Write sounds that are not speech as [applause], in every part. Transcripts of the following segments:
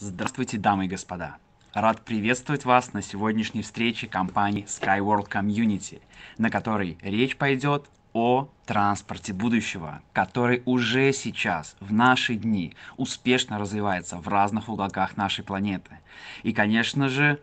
Здравствуйте, дамы и господа! Рад приветствовать вас на сегодняшней встрече компании Skyworld Community, на которой речь пойдет о транспорте будущего, который уже сейчас, в наши дни, успешно развивается в разных уголках нашей планеты. И, конечно же,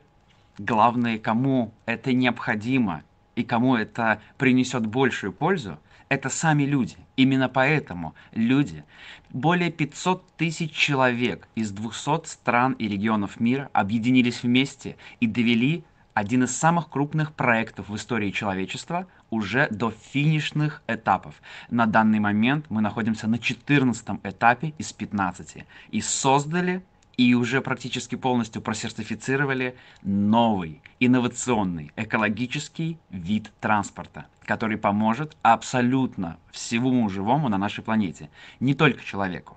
главное, кому это необходимо и кому это принесет большую пользу, это сами люди – Именно поэтому люди, более 500 тысяч человек из 200 стран и регионов мира объединились вместе и довели один из самых крупных проектов в истории человечества уже до финишных этапов. На данный момент мы находимся на 14 этапе из 15 и создали и уже практически полностью просертифицировали новый, инновационный, экологический вид транспорта который поможет абсолютно всему живому на нашей планете, не только человеку.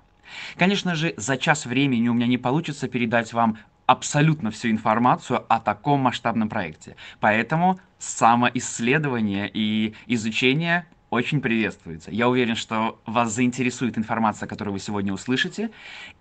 Конечно же, за час времени у меня не получится передать вам абсолютно всю информацию о таком масштабном проекте. Поэтому самоисследование и изучение очень приветствуется. Я уверен, что вас заинтересует информация, которую вы сегодня услышите,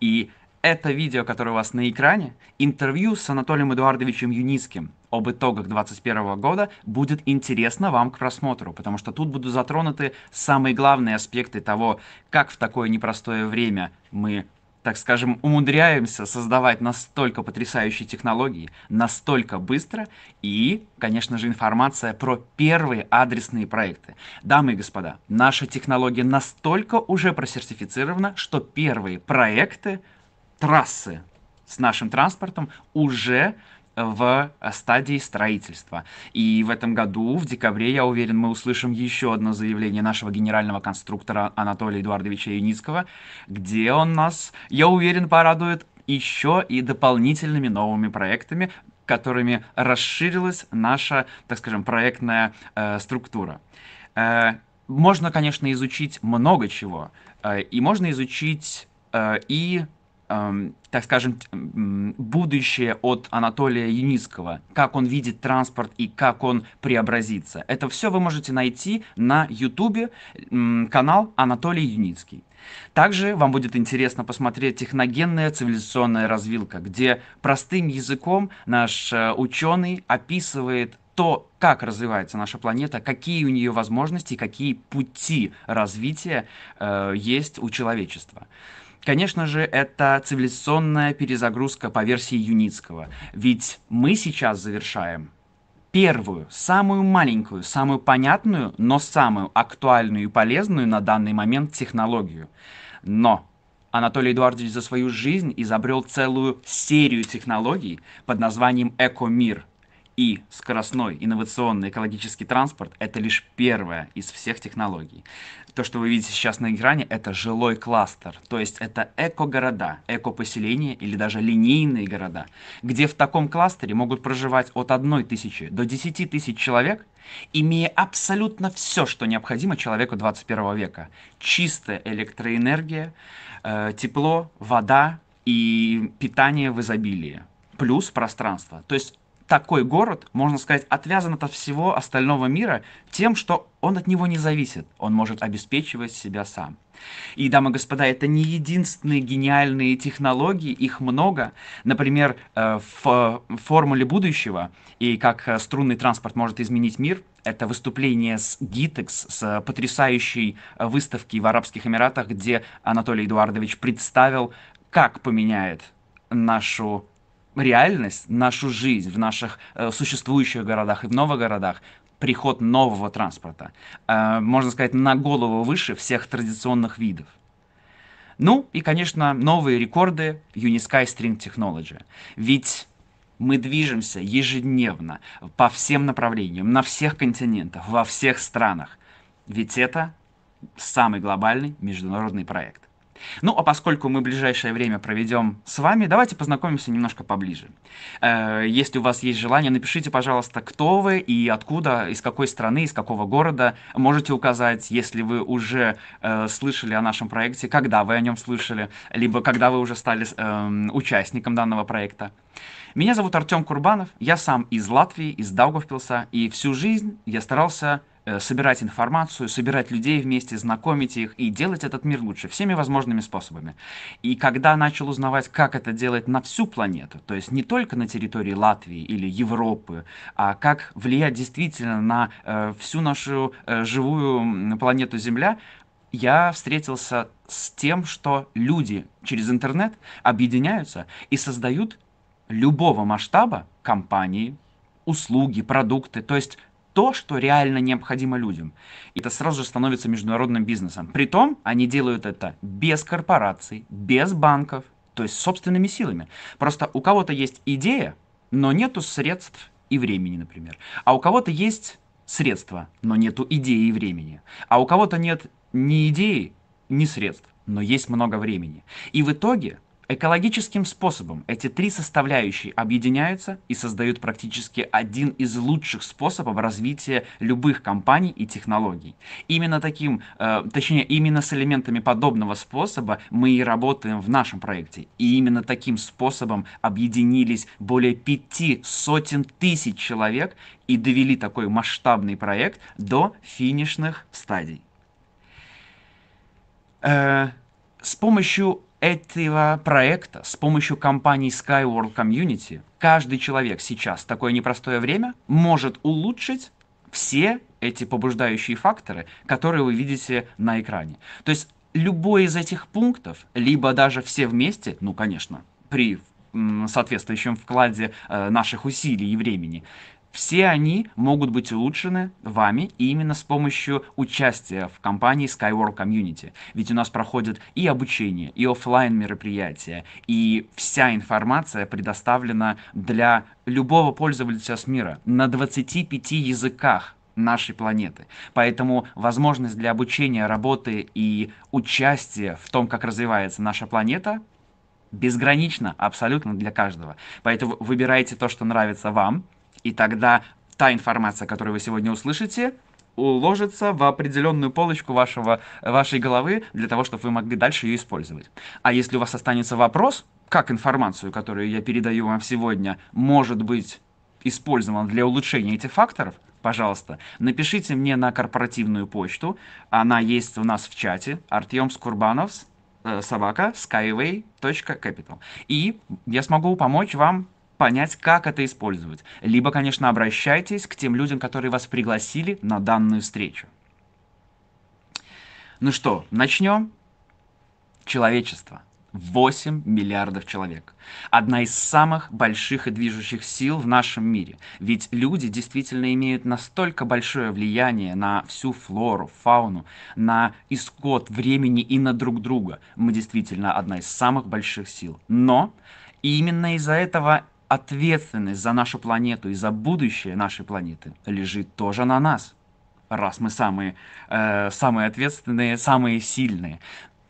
и это видео, которое у вас на экране, интервью с Анатолием Эдуардовичем Юницким, об итогах 2021 года будет интересно вам к просмотру, потому что тут будут затронуты самые главные аспекты того, как в такое непростое время мы так скажем, умудряемся создавать настолько потрясающие технологии, настолько быстро, и, конечно же, информация про первые адресные проекты. Дамы и господа, наша технология настолько уже просертифицирована, что первые проекты, трассы с нашим транспортом уже в стадии строительства. И в этом году, в декабре, я уверен, мы услышим еще одно заявление нашего генерального конструктора Анатолия Эдуардовича Юницкого, где он нас, я уверен, порадует еще и дополнительными новыми проектами, которыми расширилась наша, так скажем, проектная э, структура. Э, можно, конечно, изучить много чего, э, и можно изучить э, и Эм, так скажем, будущее от Анатолия Юницкого, как он видит транспорт и как он преобразится. Это все вы можете найти на YouTube канал Анатолий Юницкий. Также вам будет интересно посмотреть техногенная цивилизационная развилка, где простым языком наш э, ученый описывает то, как развивается наша планета, какие у нее возможности, какие пути развития э, есть у человечества. Конечно же, это цивилизационная перезагрузка по версии Юницкого. Ведь мы сейчас завершаем первую, самую маленькую, самую понятную, но самую актуальную и полезную на данный момент технологию. Но Анатолий Эдуардович за свою жизнь изобрел целую серию технологий под названием «Экомир», и скоростной инновационный экологический транспорт – это лишь первая из всех технологий то, что вы видите сейчас на экране, это жилой кластер, то есть это эко-города, эко-поселения или даже линейные города, где в таком кластере могут проживать от 1 тысячи до 10 тысяч человек, имея абсолютно все, что необходимо человеку 21 века. Чистая электроэнергия, э, тепло, вода и питание в изобилии, плюс пространство. То есть такой город, можно сказать, отвязан от всего остального мира тем, что он от него не зависит, он может обеспечивать себя сам. И, дамы и господа, это не единственные гениальные технологии, их много. Например, в э, формуле будущего и как э, струнный транспорт может изменить мир, это выступление с Гитекс, с потрясающей э, выставки в Арабских Эмиратах, где Анатолий Эдуардович представил, как поменяет нашу реальность, нашу жизнь в наших э, существующих городах и в новых городах приход нового транспорта, э, можно сказать, на голову выше всех традиционных видов. Ну и, конечно, новые рекорды Unisky String Technology. Ведь мы движемся ежедневно по всем направлениям, на всех континентах, во всех странах. Ведь это самый глобальный международный проект. Ну, а поскольку мы ближайшее время проведем с вами, давайте познакомимся немножко поближе. Э, если у вас есть желание, напишите, пожалуйста, кто вы и откуда, из какой страны, из какого города. Можете указать, если вы уже э, слышали о нашем проекте, когда вы о нем слышали, либо когда вы уже стали эм, участником данного проекта. Меня зовут Артем Курбанов, я сам из Латвии, из Даугавпилса, и всю жизнь я старался Э, собирать информацию, собирать людей вместе, знакомить их и делать этот мир лучше всеми возможными способами. И когда начал узнавать, как это делать на всю планету, то есть не только на территории Латвии или Европы, а как влиять действительно на э, всю нашу э, живую планету Земля, я встретился с тем, что люди через интернет объединяются и создают любого масштаба компании, услуги, продукты, то есть то, что реально необходимо людям. И это сразу же становится международным бизнесом. Притом они делают это без корпораций, без банков, то есть собственными силами. Просто у кого-то есть идея, но нету средств и времени, например. А у кого-то есть средства, но нету идеи и времени. А у кого-то нет ни идеи, ни средств, но есть много времени. И в итоге Экологическим способом эти три составляющие объединяются и создают практически один из лучших способов развития любых компаний и технологий. Именно таким, э, точнее, именно с элементами подобного способа мы и работаем в нашем проекте. И именно таким способом объединились более пяти сотен тысяч человек и довели такой масштабный проект до финишных стадий. Э, с помощью этого проекта с помощью компании Skyworld Community каждый человек сейчас в такое непростое время может улучшить все эти побуждающие факторы, которые вы видите на экране. То есть любой из этих пунктов, либо даже все вместе, ну, конечно, при соответствующем вкладе э, наших усилий и времени, все они могут быть улучшены вами именно с помощью участия в компании SkyWorld Community. Ведь у нас проходит и обучение, и офлайн мероприятия, и вся информация предоставлена для любого пользователя с мира на 25 языках нашей планеты. Поэтому возможность для обучения, работы и участия в том, как развивается наша планета, безгранична абсолютно для каждого. Поэтому выбирайте то, что нравится вам, и тогда та информация, которую вы сегодня услышите, уложится в определенную полочку вашего, вашей головы для того, чтобы вы могли дальше ее использовать. А если у вас останется вопрос, как информацию, которую я передаю вам сегодня, может быть использована для улучшения этих факторов, пожалуйста, напишите мне на корпоративную почту. Она есть у нас в чате. Артем Скурбановс э, собака, skyway.capital. И я смогу помочь вам понять, как это использовать. Либо, конечно, обращайтесь к тем людям, которые вас пригласили на данную встречу. Ну что, начнем? Человечество. 8 миллиардов человек. Одна из самых больших и движущих сил в нашем мире. Ведь люди действительно имеют настолько большое влияние на всю флору, фауну, на исход времени и на друг друга. Мы действительно одна из самых больших сил. Но именно из-за этого ответственность за нашу планету и за будущее нашей планеты лежит тоже на нас, раз мы самые, э, самые ответственные, самые сильные.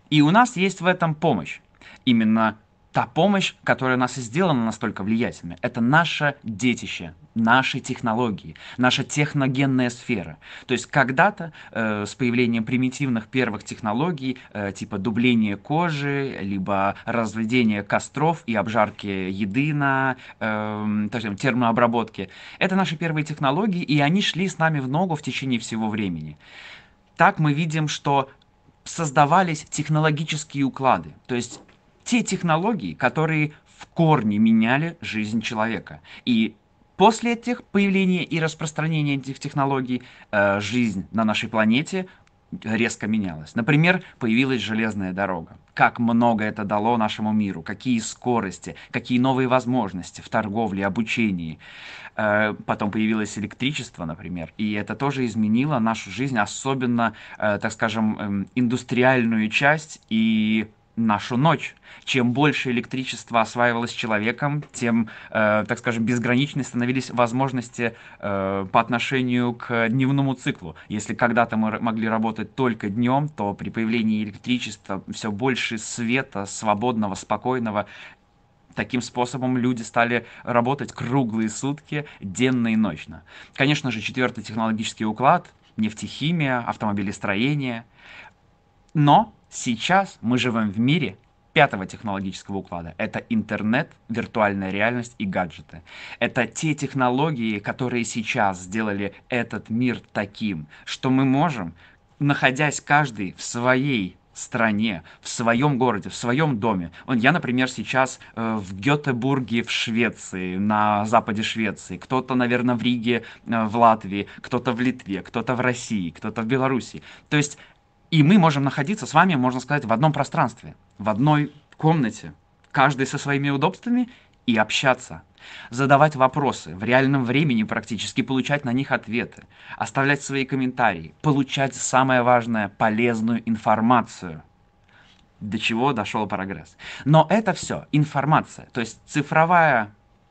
И у нас есть в этом помощь. Именно та помощь, которая у нас и сделана настолько влиятельной, это наше детище, наши технологии, наша техногенная сфера. То есть когда-то э, с появлением примитивных первых технологий, э, типа дубления кожи, либо разведения костров и обжарки еды на э, эм, точнее, термообработке, это наши первые технологии, и они шли с нами в ногу в течение всего времени. Так мы видим, что создавались технологические уклады, то есть те технологии, которые в корне меняли жизнь человека. И после этих появления и распространения этих технологий э, жизнь на нашей планете резко менялась. Например, появилась железная дорога. Как много это дало нашему миру, какие скорости, какие новые возможности в торговле, обучении. Э, потом появилось электричество, например, и это тоже изменило нашу жизнь, особенно, э, так скажем, эм, индустриальную часть и нашу ночь. Чем больше электричества осваивалось человеком, тем, э, так скажем, безграничны становились возможности э, по отношению к дневному циклу. Если когда-то мы могли работать только днем, то при появлении электричества все больше света, свободного, спокойного. Таким способом люди стали работать круглые сутки, денно и ночно. Конечно же, четвертый технологический уклад, нефтехимия, автомобилестроение. Но Сейчас мы живем в мире пятого технологического уклада. Это интернет, виртуальная реальность и гаджеты. Это те технологии, которые сейчас сделали этот мир таким, что мы можем, находясь каждый в своей стране, в своем городе, в своем доме. Он, я, например, сейчас э, в Гетебурге в Швеции, на западе Швеции, кто-то, наверное, в Риге э, в Латвии, кто-то в Литве, кто-то в России, кто-то в Беларуси. То есть и мы можем находиться с вами, можно сказать, в одном пространстве, в одной комнате, каждый со своими удобствами, и общаться, задавать вопросы, в реальном времени практически получать на них ответы, оставлять свои комментарии, получать самое важное, полезную информацию. До чего дошел прогресс. Но это все информация, то есть цифровая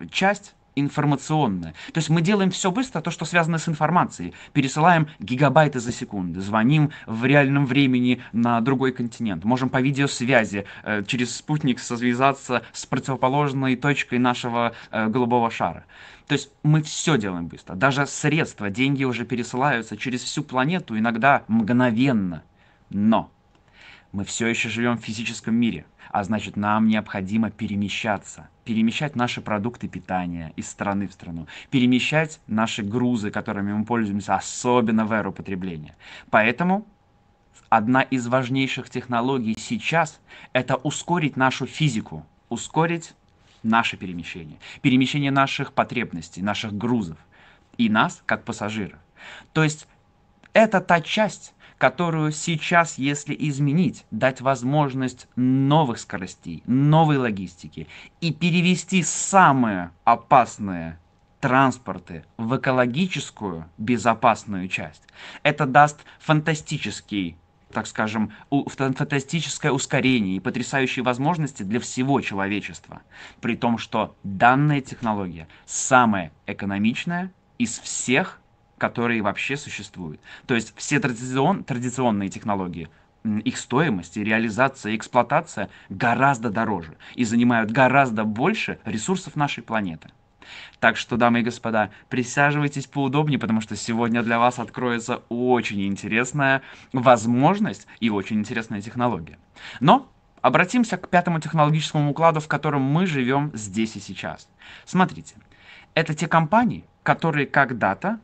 часть информационное. То есть мы делаем все быстро, то, что связано с информацией. Пересылаем гигабайты за секунды, звоним в реальном времени на другой континент, можем по видеосвязи э, через спутник связаться с противоположной точкой нашего э, голубого шара. То есть мы все делаем быстро. Даже средства, деньги уже пересылаются через всю планету, иногда мгновенно. Но мы все еще живем в физическом мире, а значит нам необходимо перемещаться перемещать наши продукты питания из страны в страну, перемещать наши грузы, которыми мы пользуемся, особенно в эру потребления. Поэтому одна из важнейших технологий сейчас – это ускорить нашу физику, ускорить наше перемещение, перемещение наших потребностей, наших грузов и нас как пассажиров. То есть это та часть, которую сейчас, если изменить, дать возможность новых скоростей, новой логистики и перевести самые опасные транспорты в экологическую безопасную часть, это даст фантастический так скажем, фантастическое ускорение и потрясающие возможности для всего человечества. При том, что данная технология самая экономичная из всех которые вообще существуют. То есть все традицион, традиционные технологии, их стоимость и реализация, и эксплуатация гораздо дороже и занимают гораздо больше ресурсов нашей планеты. Так что, дамы и господа, присаживайтесь поудобнее, потому что сегодня для вас откроется очень интересная возможность и очень интересная технология. Но обратимся к пятому технологическому укладу, в котором мы живем здесь и сейчас. Смотрите, это те компании, которые когда-то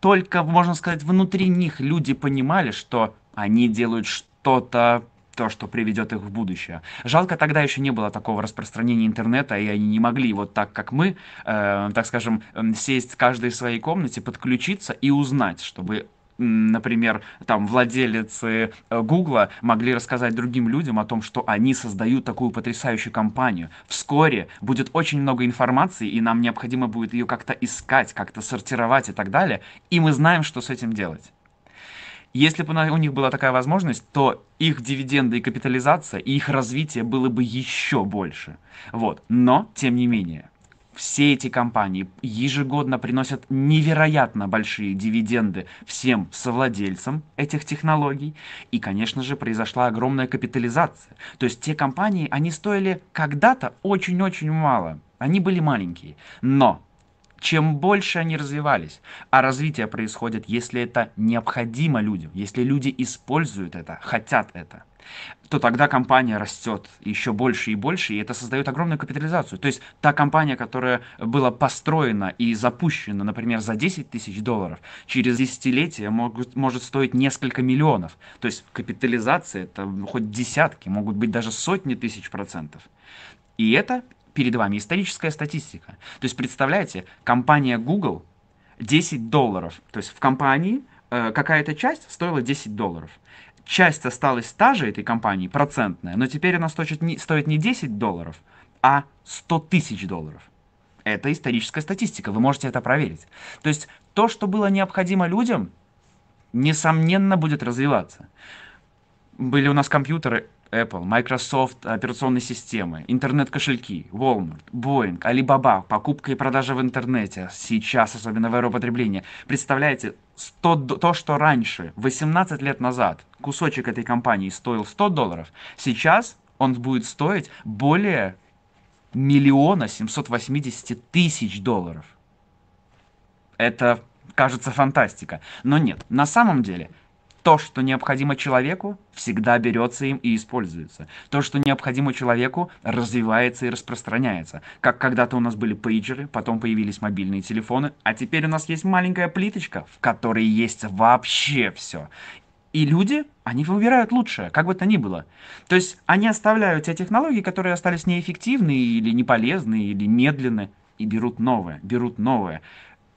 только, можно сказать, внутри них люди понимали, что они делают что-то то, что приведет их в будущее. Жалко, тогда еще не было такого распространения интернета, и они не могли вот так, как мы, э, так скажем, сесть в каждой своей комнате, подключиться и узнать, чтобы например, там владелицы э, Гугла могли рассказать другим людям о том, что они создают такую потрясающую компанию. Вскоре будет очень много информации, и нам необходимо будет ее как-то искать, как-то сортировать и так далее. И мы знаем, что с этим делать. Если бы у них была такая возможность, то их дивиденды и капитализация, и их развитие было бы еще больше. Вот. Но, тем не менее, все эти компании ежегодно приносят невероятно большие дивиденды всем совладельцам этих технологий. И, конечно же, произошла огромная капитализация. То есть те компании, они стоили когда-то очень-очень мало. Они были маленькие. Но чем больше они развивались, а развитие происходит, если это необходимо людям, если люди используют это, хотят это то тогда компания растет еще больше и больше, и это создает огромную капитализацию. То есть та компания, которая была построена и запущена, например, за 10 тысяч долларов, через десятилетие могут, может стоить несколько миллионов. То есть капитализация это хоть десятки, могут быть даже сотни тысяч процентов. И это перед вами историческая статистика. То есть представляете, компания Google 10 долларов, то есть в компании э, какая-то часть стоила 10 долларов часть осталась та же этой компании, процентная, но теперь она стоит не, стоит не 10 долларов, а 100 тысяч долларов. Это историческая статистика, вы можете это проверить. То есть то, что было необходимо людям, несомненно будет развиваться. Были у нас компьютеры, Apple, Microsoft, операционные системы, интернет-кошельки, Walmart, Boeing, Alibaba, покупка и продажа в интернете, сейчас особенно в аэропотреблении. Представляете, 100, то, что раньше, 18 лет назад, кусочек этой компании стоил 100 долларов, сейчас он будет стоить более миллиона 780 тысяч долларов. Это кажется фантастика. Но нет, на самом деле то, что необходимо человеку, всегда берется им и используется. То, что необходимо человеку, развивается и распространяется. Как когда-то у нас были пейджеры, потом появились мобильные телефоны, а теперь у нас есть маленькая плиточка, в которой есть вообще все. И люди, они выбирают лучшее, как бы то ни было. То есть они оставляют те технологии, которые остались неэффективны или неполезны, или медленны, и берут новое, берут новое.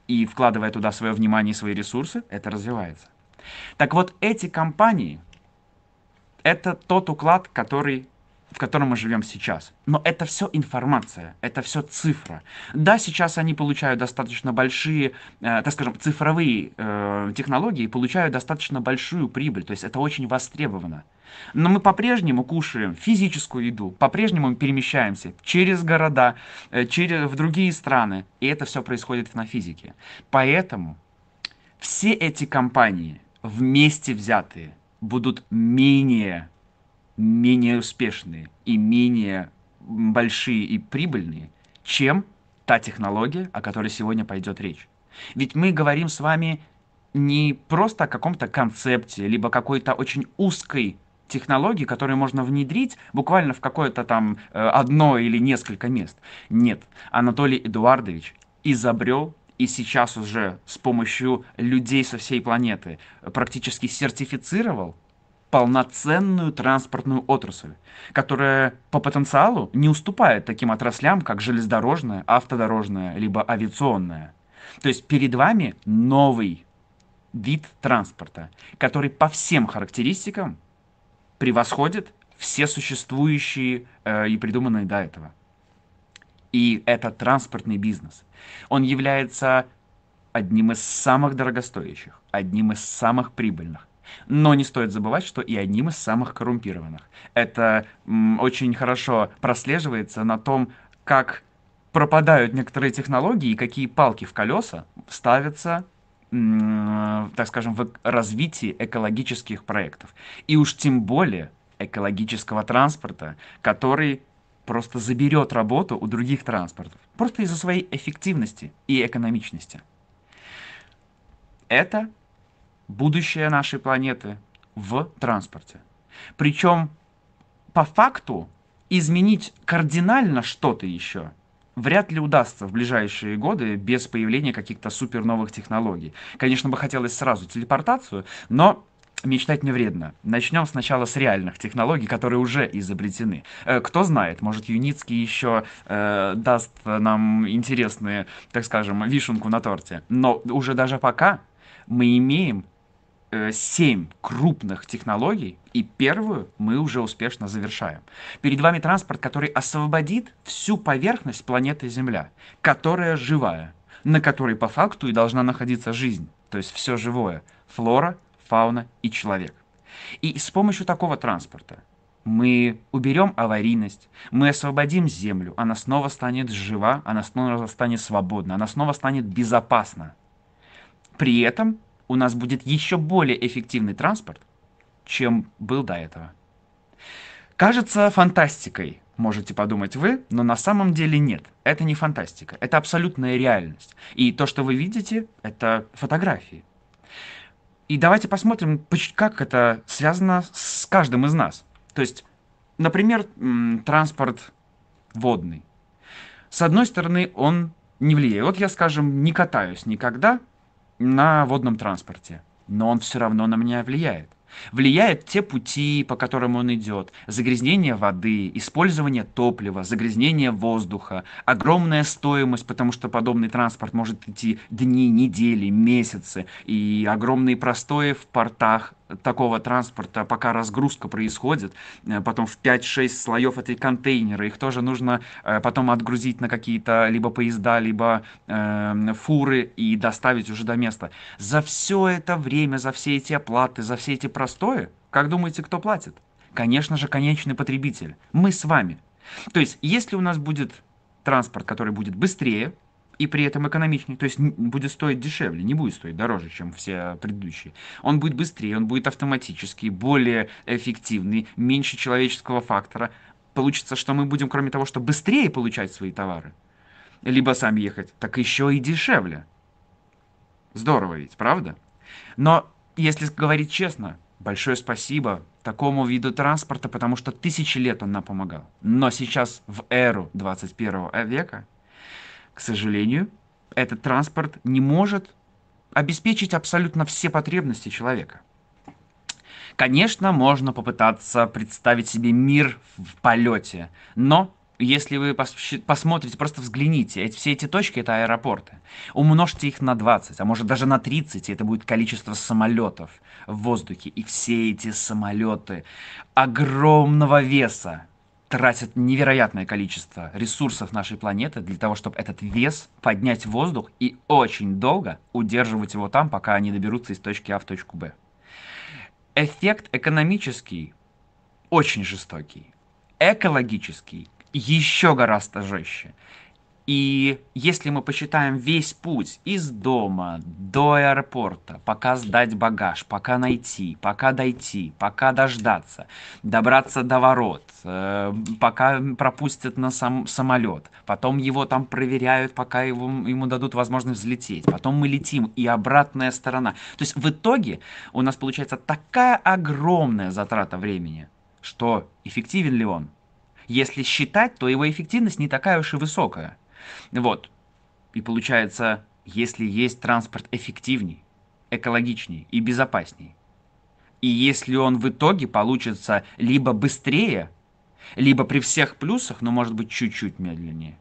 И вкладывая туда свое внимание и свои ресурсы, это развивается. Так вот, эти компании — это тот уклад, который в котором мы живем сейчас. Но это все информация, это все цифра. Да, сейчас они получают достаточно большие, э, так скажем, цифровые э, технологии, получают достаточно большую прибыль, то есть это очень востребовано. Но мы по-прежнему кушаем физическую еду, по-прежнему мы перемещаемся через города, э, через, в другие страны, и это все происходит на физике. Поэтому все эти компании, вместе взятые будут менее, менее успешные и менее большие и прибыльные, чем та технология, о которой сегодня пойдет речь. Ведь мы говорим с вами не просто о каком-то концепте, либо какой-то очень узкой технологии, которую можно внедрить буквально в какое-то там э, одно или несколько мест. Нет, Анатолий Эдуардович изобрел и сейчас уже с помощью людей со всей планеты практически сертифицировал полноценную транспортную отрасль, которая по потенциалу не уступает таким отраслям, как железнодорожная, автодорожная, либо авиационная. То есть перед вами новый вид транспорта, который по всем характеристикам превосходит все существующие э, и придуманные до этого. И это транспортный бизнес. Он является одним из самых дорогостоящих, одним из самых прибыльных. Но не стоит забывать, что и одним из самых коррумпированных. Это очень хорошо прослеживается на том, как пропадают некоторые технологии и какие палки в колеса ставятся так скажем, в развитии экологических проектов. И уж тем более экологического транспорта, который просто заберет работу у других транспортов. Просто из-за своей эффективности и экономичности. Это будущее нашей планеты в транспорте. Причем по факту изменить кардинально что-то еще вряд ли удастся в ближайшие годы без появления каких-то супер новых технологий. Конечно, бы хотелось сразу телепортацию, но мечтать не вредно. Начнем сначала с реальных технологий, которые уже изобретены. Э, кто знает, может, Юницкий еще э, даст нам интересные, так скажем, вишенку на торте. Но уже даже пока мы имеем э, семь крупных технологий, и первую мы уже успешно завершаем. Перед вами транспорт, который освободит всю поверхность планеты Земля, которая живая, на которой по факту и должна находиться жизнь, то есть все живое, флора, фауна и человек. И с помощью такого транспорта мы уберем аварийность, мы освободим землю, она снова станет жива, она снова станет свободна, она снова станет безопасна. При этом у нас будет еще более эффективный транспорт, чем был до этого. Кажется фантастикой, можете подумать вы, но на самом деле нет. Это не фантастика, это абсолютная реальность. И то, что вы видите, это фотографии. И давайте посмотрим, как это связано с каждым из нас. То есть, например, транспорт водный. С одной стороны, он не влияет. Вот я, скажем, не катаюсь никогда на водном транспорте, но он все равно на меня влияет. Влияют те пути, по которым он идет, загрязнение воды, использование топлива, загрязнение воздуха, огромная стоимость, потому что подобный транспорт может идти дни, недели, месяцы, и огромные простои в портах такого транспорта, пока разгрузка происходит, э, потом в 5-6 слоев этой контейнеры, их тоже нужно э, потом отгрузить на какие-то либо поезда, либо э, фуры и доставить уже до места. За все это время, за все эти оплаты, за все эти простое, как думаете, кто платит? Конечно же, конечный потребитель. Мы с вами. То есть, если у нас будет транспорт, который будет быстрее, и при этом экономичнее. То есть будет стоить дешевле, не будет стоить дороже, чем все предыдущие. Он будет быстрее, он будет автоматический, более эффективный, меньше человеческого фактора. Получится, что мы будем, кроме того, что быстрее получать свои товары, либо сами ехать, так еще и дешевле. Здорово ведь, правда? Но если говорить честно, большое спасибо такому виду транспорта, потому что тысячи лет он нам помогал. Но сейчас в эру 21 века к сожалению, этот транспорт не может обеспечить абсолютно все потребности человека. Конечно, можно попытаться представить себе мир в полете, но если вы посмотрите, просто взгляните, эти, все эти точки это аэропорты. Умножьте их на 20, а может даже на 30, и это будет количество самолетов в воздухе. И все эти самолеты огромного веса, тратят невероятное количество ресурсов нашей планеты для того, чтобы этот вес поднять в воздух и очень долго удерживать его там, пока они доберутся из точки А в точку Б. Эффект экономический очень жестокий, экологический еще гораздо жестче. И если мы посчитаем весь путь из дома до аэропорта, пока сдать багаж, пока найти, пока дойти, пока дождаться, добраться до ворот, э, пока пропустят на сам, самолет, потом его там проверяют, пока его, ему дадут возможность взлететь, потом мы летим и обратная сторона. То есть в итоге у нас получается такая огромная затрата времени, что эффективен ли он? Если считать, то его эффективность не такая уж и высокая. Вот. И получается, если есть транспорт эффективней, экологичней и безопасней, и если он в итоге получится либо быстрее, либо при всех плюсах, но может быть чуть-чуть медленнее,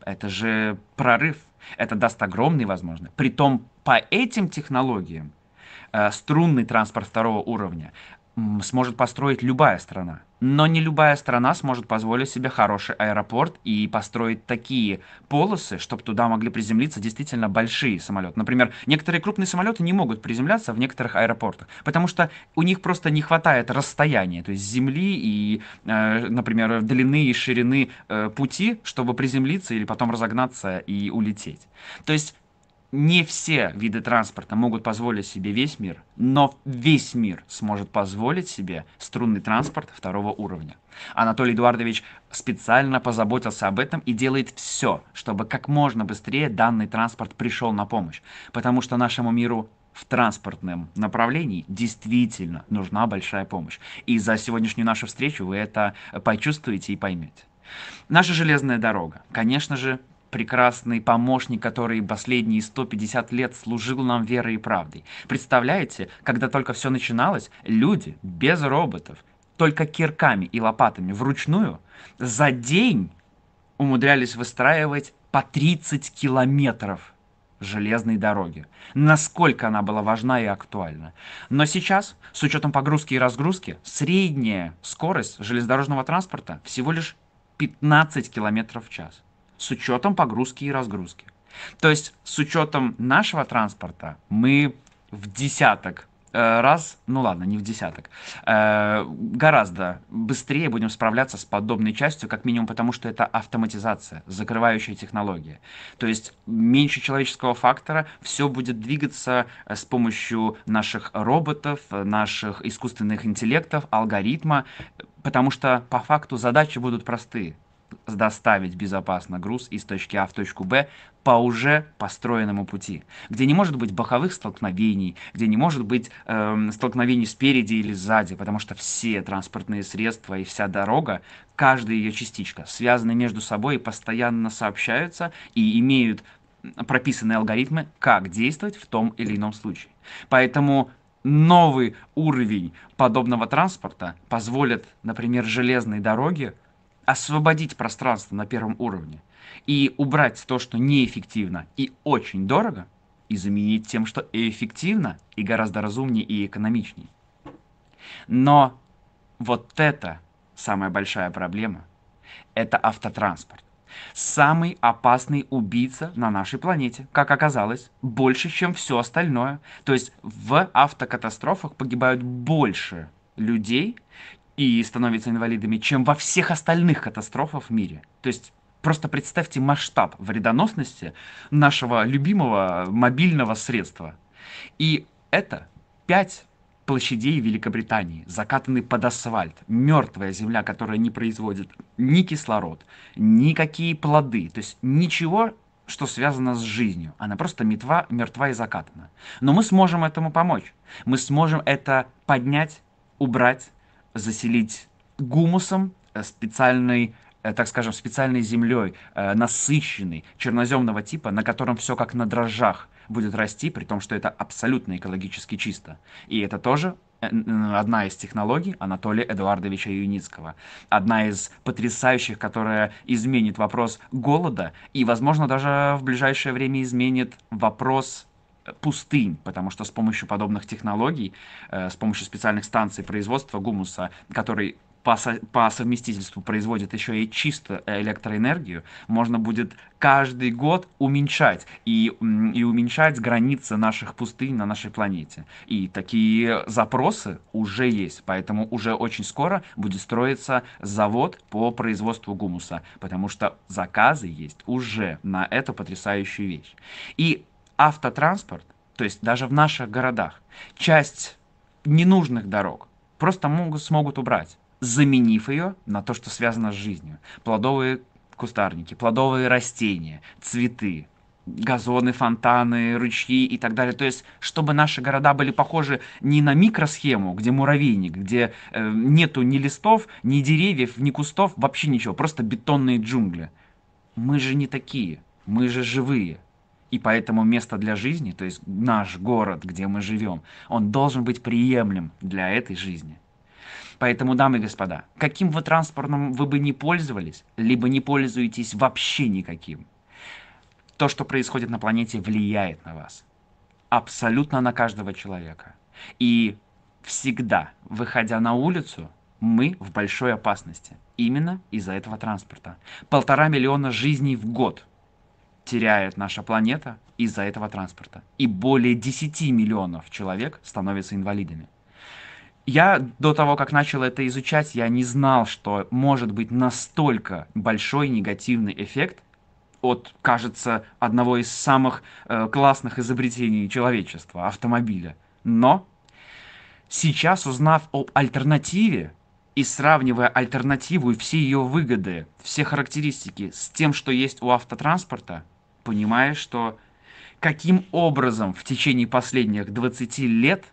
это же прорыв. Это даст огромный, возможно. Притом по этим технологиям э, струнный транспорт второго уровня сможет построить любая страна. Но не любая страна сможет позволить себе хороший аэропорт и построить такие полосы, чтобы туда могли приземлиться действительно большие самолеты. Например, некоторые крупные самолеты не могут приземляться в некоторых аэропортах, потому что у них просто не хватает расстояния, то есть земли и, э, например, длины и ширины э, пути, чтобы приземлиться или потом разогнаться и улететь. То есть не все виды транспорта могут позволить себе весь мир, но весь мир сможет позволить себе струнный транспорт второго уровня. Анатолий Эдуардович специально позаботился об этом и делает все, чтобы как можно быстрее данный транспорт пришел на помощь, потому что нашему миру в транспортном направлении действительно нужна большая помощь. И за сегодняшнюю нашу встречу вы это почувствуете и поймете. Наша железная дорога, конечно же, прекрасный помощник, который последние 150 лет служил нам верой и правдой. Представляете, когда только все начиналось, люди без роботов, только кирками и лопатами вручную, за день умудрялись выстраивать по 30 километров железной дороги. Насколько она была важна и актуальна. Но сейчас, с учетом погрузки и разгрузки, средняя скорость железнодорожного транспорта всего лишь 15 километров в час с учетом погрузки и разгрузки. То есть с учетом нашего транспорта мы в десяток э, раз, ну ладно, не в десяток, э, гораздо быстрее будем справляться с подобной частью, как минимум потому, что это автоматизация, закрывающая технология. То есть меньше человеческого фактора, все будет двигаться э, с помощью наших роботов, наших искусственных интеллектов, алгоритма, потому что по факту задачи будут простые доставить безопасно груз из точки А в точку Б по уже построенному пути, где не может быть боковых столкновений, где не может быть э, столкновений спереди или сзади, потому что все транспортные средства и вся дорога, каждая ее частичка, связаны между собой и постоянно сообщаются и имеют прописанные алгоритмы, как действовать в том или ином случае. Поэтому новый уровень подобного транспорта позволит, например, железной дороге освободить пространство на первом уровне и убрать то, что неэффективно и очень дорого, и заменить тем, что эффективно, и гораздо разумнее и экономичнее. Но вот это самая большая проблема. Это автотранспорт. Самый опасный убийца на нашей планете, как оказалось, больше, чем все остальное. То есть в автокатастрофах погибают больше людей, и становятся инвалидами, чем во всех остальных катастрофах в мире. То есть просто представьте масштаб вредоносности нашего любимого мобильного средства. И это пять площадей Великобритании, закатаны под асфальт, мертвая земля, которая не производит ни кислород, никакие плоды, то есть ничего, что связано с жизнью. Она просто метва, мертва и закатана. Но мы сможем этому помочь. Мы сможем это поднять, убрать, заселить гумусом, э, специальной э, так скажем, специальной землей, э, насыщенной, черноземного типа, на котором все как на дрожжах будет расти, при том, что это абсолютно экологически чисто. И это тоже одна из технологий Анатолия Эдуардовича Юницкого. Одна из потрясающих, которая изменит вопрос голода и, возможно, даже в ближайшее время изменит вопрос пустынь, потому что с помощью подобных технологий, э, с помощью специальных станций производства гумуса, который по, со, по совместительству производит еще и чистую электроэнергию, можно будет каждый год уменьшать и, и уменьшать границы наших пустынь на нашей планете. И такие запросы уже есть, поэтому уже очень скоро будет строиться завод по производству гумуса, потому что заказы есть уже на эту потрясающую вещь. И автотранспорт, то есть даже в наших городах, часть ненужных дорог просто могут, смогут убрать, заменив ее на то, что связано с жизнью. Плодовые кустарники, плодовые растения, цветы, газоны, фонтаны, ручьи и так далее. То есть, чтобы наши города были похожи не на микросхему, где муравейник, где э, нету ни листов, ни деревьев, ни кустов, вообще ничего, просто бетонные джунгли. Мы же не такие, мы же живые. И поэтому место для жизни, то есть наш город, где мы живем, он должен быть приемлем для этой жизни. Поэтому, дамы и господа, каким вы транспортом вы бы не пользовались, либо не пользуетесь вообще никаким, то, что происходит на планете, влияет на вас. Абсолютно на каждого человека. И всегда, выходя на улицу, мы в большой опасности. Именно из-за этого транспорта. Полтора миллиона жизней в год – теряет наша планета из-за этого транспорта. И более 10 миллионов человек становятся инвалидами. Я до того, как начал это изучать, я не знал, что может быть настолько большой негативный эффект от, кажется, одного из самых э, классных изобретений человечества – автомобиля. Но сейчас, узнав об альтернативе и сравнивая альтернативу и все ее выгоды, все характеристики с тем, что есть у автотранспорта – понимая, что каким образом в течение последних 20 лет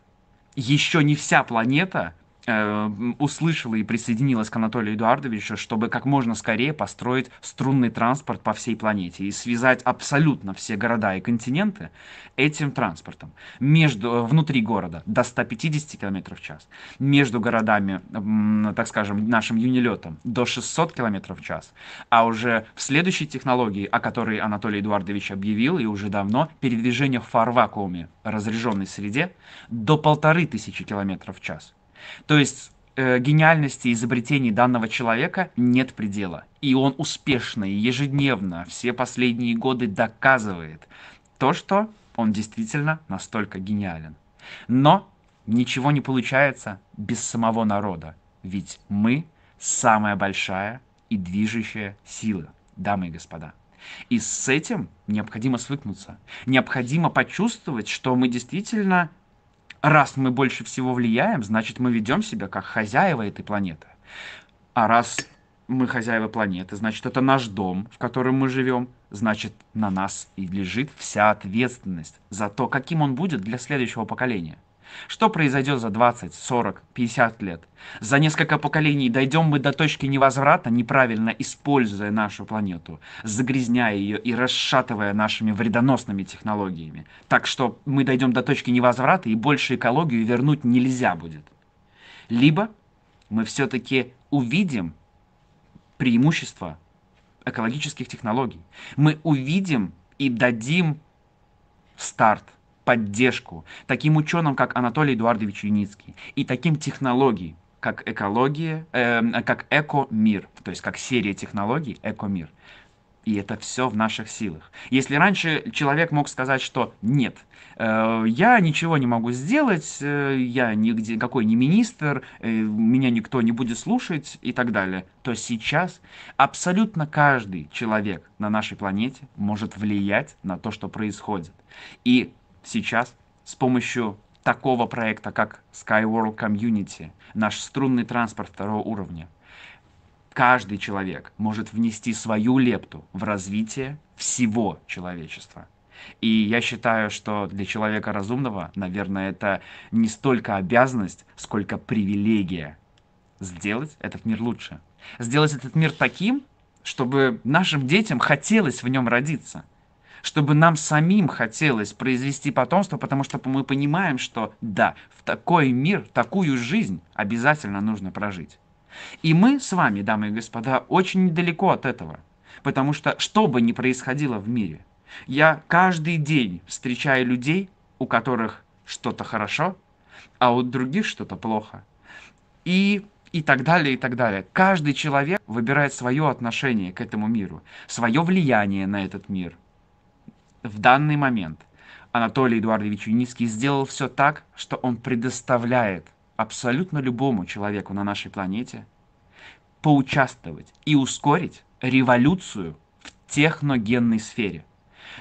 еще не вся планета Эм, услышала и присоединилась к Анатолию Эдуардовичу, чтобы как можно скорее построить струнный транспорт по всей планете и связать абсолютно все города и континенты этим транспортом. Между, э, внутри города до 150 км в час, между городами, так скажем, нашим юнилетом до 600 км в час, а уже в следующей технологии, о которой Анатолий Эдуардович объявил и уже давно, передвижение в фар-вакууме, разряженной среде, до 1500 км в час. То есть э, гениальности изобретений данного человека нет предела. И он успешно и ежедневно все последние годы доказывает то, что он действительно настолько гениален. Но ничего не получается без самого народа, ведь мы самая большая и движущая сила, дамы и господа. И с этим необходимо свыкнуться. Необходимо почувствовать, что мы действительно раз мы больше всего влияем, значит мы ведем себя как хозяева этой планеты. А раз мы хозяева планеты, значит это наш дом, в котором мы живем, значит на нас и лежит вся ответственность за то, каким он будет для следующего поколения. Что произойдет за 20, 40, 50 лет? За несколько поколений дойдем мы до точки невозврата, неправильно используя нашу планету, загрязняя ее и расшатывая нашими вредоносными технологиями. Так что мы дойдем до точки невозврата, и больше экологию вернуть нельзя будет. Либо мы все-таки увидим преимущества экологических технологий. Мы увидим и дадим старт поддержку таким ученым, как Анатолий Эдуардович Юницкий, и таким технологиям, как экология, э, как эко-мир, то есть как серия технологий эко-мир. И это все в наших силах. Если раньше человек мог сказать, что нет, э, я ничего не могу сделать, э, я нигде, какой не министр, э, меня никто не будет слушать и так далее, то сейчас абсолютно каждый человек на нашей планете может влиять на то, что происходит. И Сейчас с помощью такого проекта, как Skyworld Community, наш струнный транспорт второго уровня, каждый человек может внести свою лепту в развитие всего человечества. И я считаю, что для человека разумного, наверное, это не столько обязанность, сколько привилегия сделать этот мир лучше. Сделать этот мир таким, чтобы нашим детям хотелось в нем родиться – чтобы нам самим хотелось произвести потомство, потому что мы понимаем, что да, в такой мир, такую жизнь обязательно нужно прожить. И мы с вами, дамы и господа, очень недалеко от этого, потому что что бы ни происходило в мире, я каждый день встречаю людей, у которых что-то хорошо, а у других что-то плохо. И и так далее, и так далее. Каждый человек выбирает свое отношение к этому миру, свое влияние на этот мир – в данный момент Анатолий Эдуардович Юницкий сделал все так, что он предоставляет абсолютно любому человеку на нашей планете поучаствовать и ускорить революцию в техногенной сфере.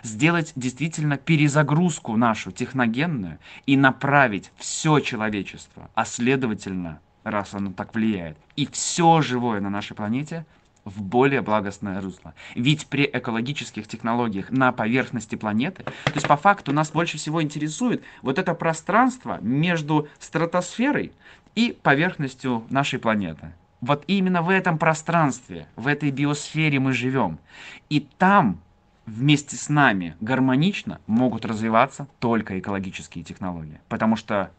Сделать действительно перезагрузку нашу техногенную и направить все человечество, а следовательно, раз оно так влияет, и все живое на нашей планете – в более благостное русло. Ведь при экологических технологиях на поверхности планеты, то есть по факту нас больше всего интересует вот это пространство между стратосферой и поверхностью нашей планеты. Вот именно в этом пространстве, в этой биосфере мы живем. И там вместе с нами гармонично могут развиваться только экологические технологии. Потому что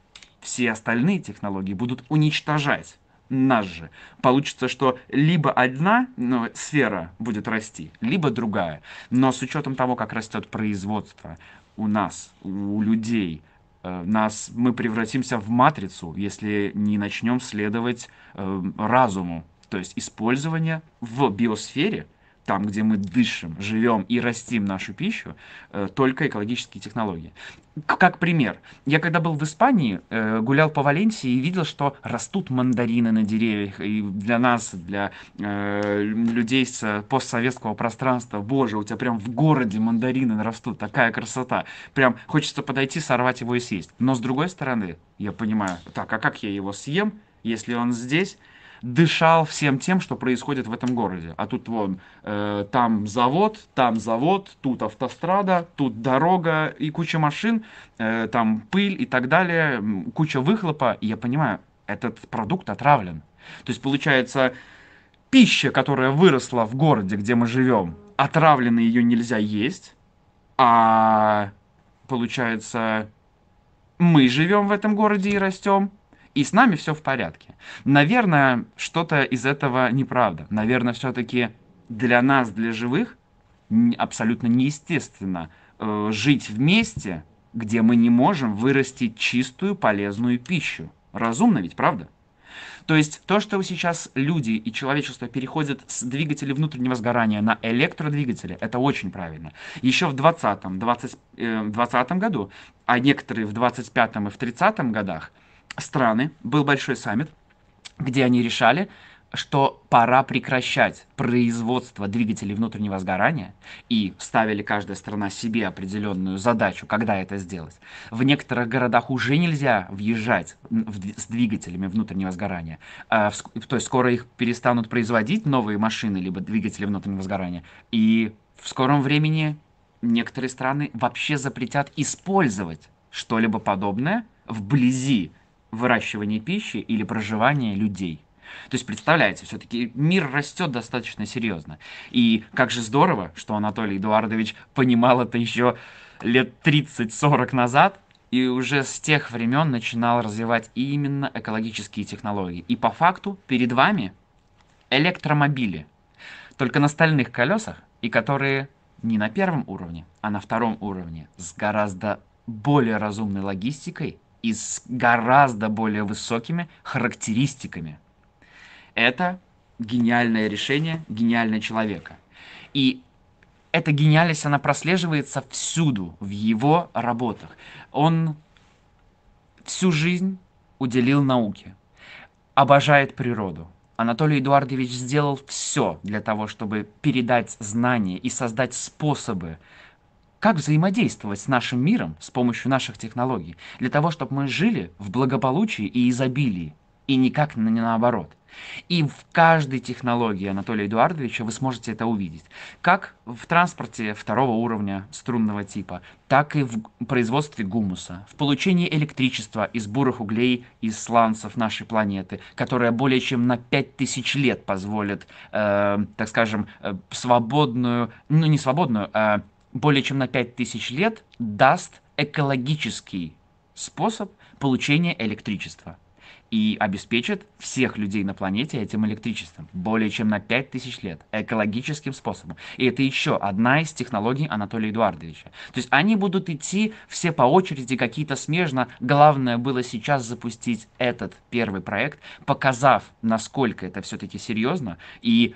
все остальные технологии будут уничтожать нас же. Получится, что либо одна ну, сфера будет расти, либо другая. Но с учетом того, как растет производство у нас, у людей, э, нас, мы превратимся в матрицу, если не начнем следовать э, разуму. То есть использование в биосфере – там, где мы дышим, живем и растим нашу пищу, э, только экологические технологии. Как пример, я когда был в Испании, э, гулял по Валенсии и видел, что растут мандарины на деревьях, и для нас, для э, людей с постсоветского пространства, боже, у тебя прям в городе мандарины растут, такая красота, прям хочется подойти, сорвать его и съесть. Но с другой стороны, я понимаю, так, а как я его съем, если он здесь, дышал всем тем, что происходит в этом городе. А тут вон, э, там завод, там завод, тут автострада, тут дорога и куча машин, э, там пыль и так далее, куча выхлопа. И я понимаю, этот продукт отравлен. То есть получается, пища, которая выросла в городе, где мы живем, отравленной ее нельзя есть, а получается, мы живем в этом городе и растем, и с нами все в порядке. Наверное, что-то из этого неправда. Наверное, все-таки для нас, для живых, абсолютно неестественно э, жить вместе, где мы не можем вырастить чистую полезную пищу. Разумно ведь, правда? То есть то, что сейчас люди и человечество переходят с двигателей внутреннего сгорания на электродвигатели, это очень правильно. Еще в 20, 20, э, 20 году, а некоторые в 25 и в 30 годах – страны был большой саммит, где они решали, что пора прекращать производство двигателей внутреннего сгорания и ставили каждая страна себе определенную задачу, когда это сделать. В некоторых городах уже нельзя въезжать в, с двигателями внутреннего сгорания. А, в, то есть скоро их перестанут производить новые машины, либо двигатели внутреннего сгорания. И в скором времени некоторые страны вообще запретят использовать что-либо подобное вблизи выращивания пищи или проживания людей. То есть, представляете, все-таки мир растет достаточно серьезно. И как же здорово, что Анатолий Эдуардович понимал это еще лет 30-40 назад, и уже с тех времен начинал развивать именно экологические технологии. И по факту перед вами электромобили, только на стальных колесах, и которые не на первом уровне, а на втором уровне, с гораздо более разумной логистикой и с гораздо более высокими характеристиками. Это гениальное решение гениального человека. И эта гениальность, она прослеживается всюду в его работах. Он всю жизнь уделил науке, обожает природу. Анатолий Эдуардович сделал все для того, чтобы передать знания и создать способы как взаимодействовать с нашим миром с помощью наших технологий, для того, чтобы мы жили в благополучии и изобилии, и никак не наоборот. И в каждой технологии Анатолия Эдуардовича вы сможете это увидеть. Как в транспорте второго уровня струнного типа, так и в производстве гумуса, в получении электричества из бурых углей и сланцев нашей планеты, которая более чем на 5000 лет позволит, э, так скажем, э, свободную, ну не свободную, а более чем на 5000 лет даст экологический способ получения электричества и обеспечит всех людей на планете этим электричеством более чем на 5000 лет экологическим способом. И это еще одна из технологий Анатолия Эдуардовича. То есть они будут идти все по очереди, какие-то смежно. Главное было сейчас запустить этот первый проект, показав, насколько это все-таки серьезно и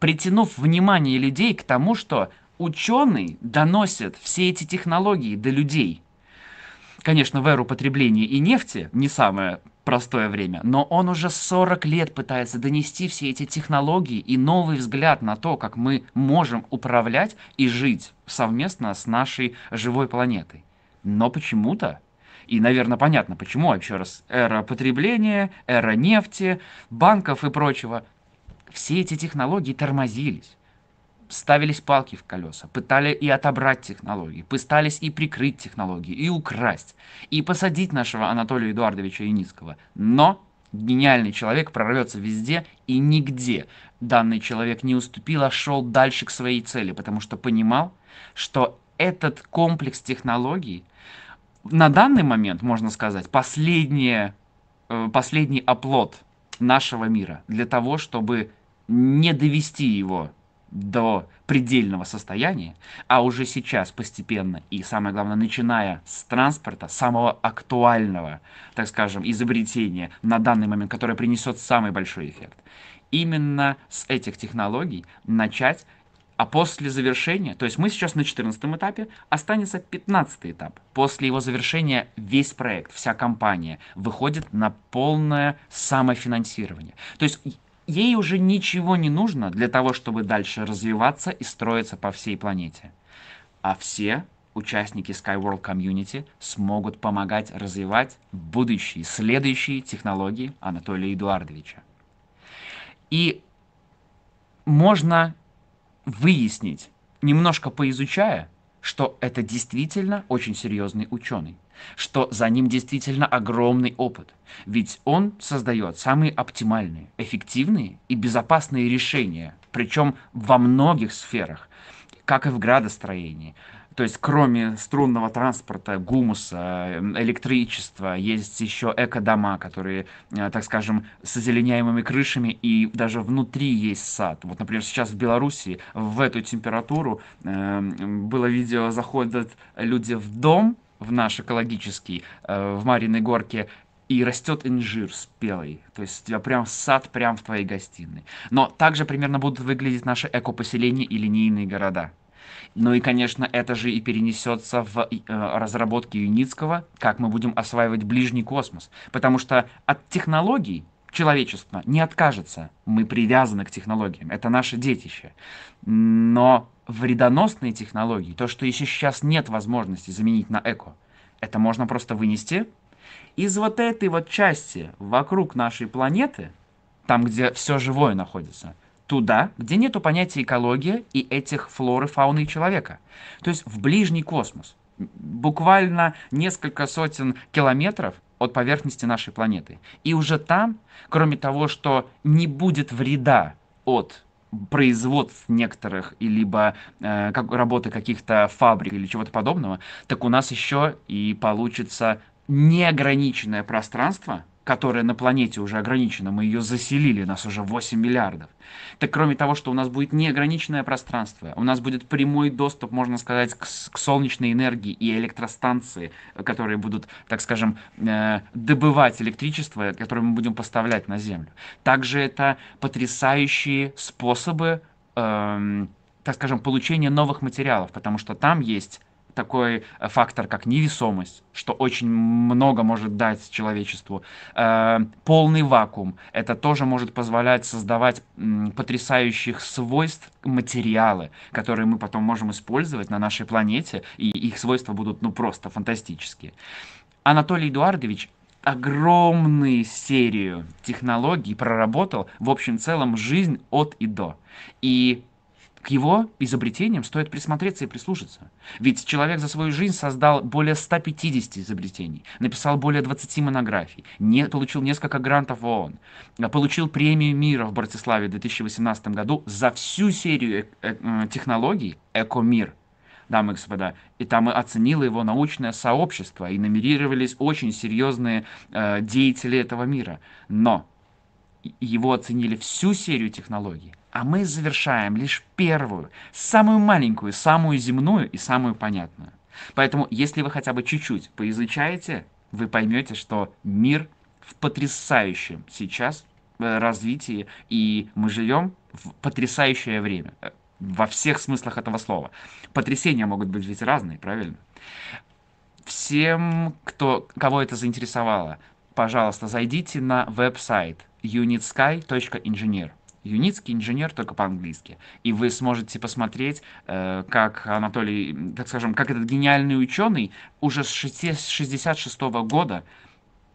притянув внимание людей к тому, что ученый доносит все эти технологии до людей. Конечно, в эру потребления и нефти не самое простое время, но он уже 40 лет пытается донести все эти технологии и новый взгляд на то, как мы можем управлять и жить совместно с нашей живой планетой. Но почему-то и, наверное, понятно, почему, а еще раз, эра потребления, эра нефти, банков и прочего. Все эти технологии тормозились ставились палки в колеса, пытали и отобрать технологии, пытались и прикрыть технологии, и украсть, и посадить нашего Анатолия Эдуардовича Юницкого. Но гениальный человек прорвется везде и нигде. Данный человек не уступил, а шел дальше к своей цели, потому что понимал, что этот комплекс технологий на данный момент, можно сказать, последнее, э, последний оплот нашего мира для того, чтобы не довести его до предельного состояния, а уже сейчас постепенно и, самое главное, начиная с транспорта, самого актуального, так скажем, изобретения на данный момент, которое принесет самый большой эффект, именно с этих технологий начать, а после завершения, то есть мы сейчас на 14 этапе, останется 15 этап. После его завершения весь проект, вся компания выходит на полное самофинансирование. То есть Ей уже ничего не нужно для того, чтобы дальше развиваться и строиться по всей планете. А все участники Skyworld Community смогут помогать развивать будущие, следующие технологии Анатолия Эдуардовича. И можно выяснить, немножко поизучая, что это действительно очень серьезный ученый, что за ним действительно огромный опыт, ведь он создает самые оптимальные, эффективные и безопасные решения, причем во многих сферах, как и в градостроении, то есть кроме струнного транспорта, гумуса, эм, электричества, есть еще эко-дома, которые, э, так скажем, с озеленяемыми крышами, и даже внутри есть сад. Вот, например, сейчас в Беларуси в эту температуру эм, было видео, заходят люди в дом, в наш экологический, э, в Мариной горке, и растет инжир спелый. То есть у тебя прям сад прям в твоей гостиной. Но также примерно будут выглядеть наши эко-поселения и линейные города. Ну и, конечно, это же и перенесется в э, разработки Юницкого, как мы будем осваивать ближний космос. Потому что от технологий человечество не откажется. Мы привязаны к технологиям, это наше детище. Но вредоносные технологии, то, что еще сейчас нет возможности заменить на эко, это можно просто вынести. Из вот этой вот части вокруг нашей планеты, там, где все живое находится – туда, где нету понятия экология и этих флоры, фауны и человека. То есть в ближний космос. Буквально несколько сотен километров от поверхности нашей планеты. И уже там, кроме того, что не будет вреда от производств некоторых, и либо э, как, работы каких-то фабрик или чего-то подобного, так у нас еще и получится неограниченное пространство, которая на планете уже ограничена, мы ее заселили, нас уже 8 миллиардов. Так кроме того, что у нас будет неограниченное пространство, у нас будет прямой доступ, можно сказать, к, к солнечной энергии и электростанции, которые будут, так скажем, э, добывать электричество, которое мы будем поставлять на Землю. Также это потрясающие способы, э, так скажем, получения новых материалов, потому что там есть такой э, фактор, как невесомость, что очень много может дать человечеству. Э, полный вакуум. Это тоже может позволять создавать потрясающих свойств материалы, которые мы потом можем использовать на нашей планете, и их свойства будут ну просто фантастические. Анатолий Эдуардович огромную серию технологий проработал, в общем целом, жизнь от и до. И к его изобретениям стоит присмотреться и прислушаться. Ведь человек за свою жизнь создал более 150 изобретений, написал более 20 монографий, не, получил несколько грантов в ООН, а, получил премию мира в Братиславе в 2018 году за всю серию э э технологий «Экомир», дамы и господа. И там и оценило его научное сообщество, и номерировались очень серьезные э, деятели этого мира. Но его оценили всю серию технологий, а мы завершаем лишь первую, самую маленькую, самую земную и самую понятную. Поэтому, если вы хотя бы чуть-чуть поизучаете, вы поймете, что мир в потрясающем сейчас э, развитии, и мы живем в потрясающее время э, во всех смыслах этого слова. Потрясения могут быть ведь разные, правильно? Всем, кто, кого это заинтересовало, пожалуйста, зайдите на веб-сайт unitsky.engineer. Юницкий инженер только по-английски. И вы сможете посмотреть, э, как Анатолий, так скажем, как этот гениальный ученый уже с 66-го года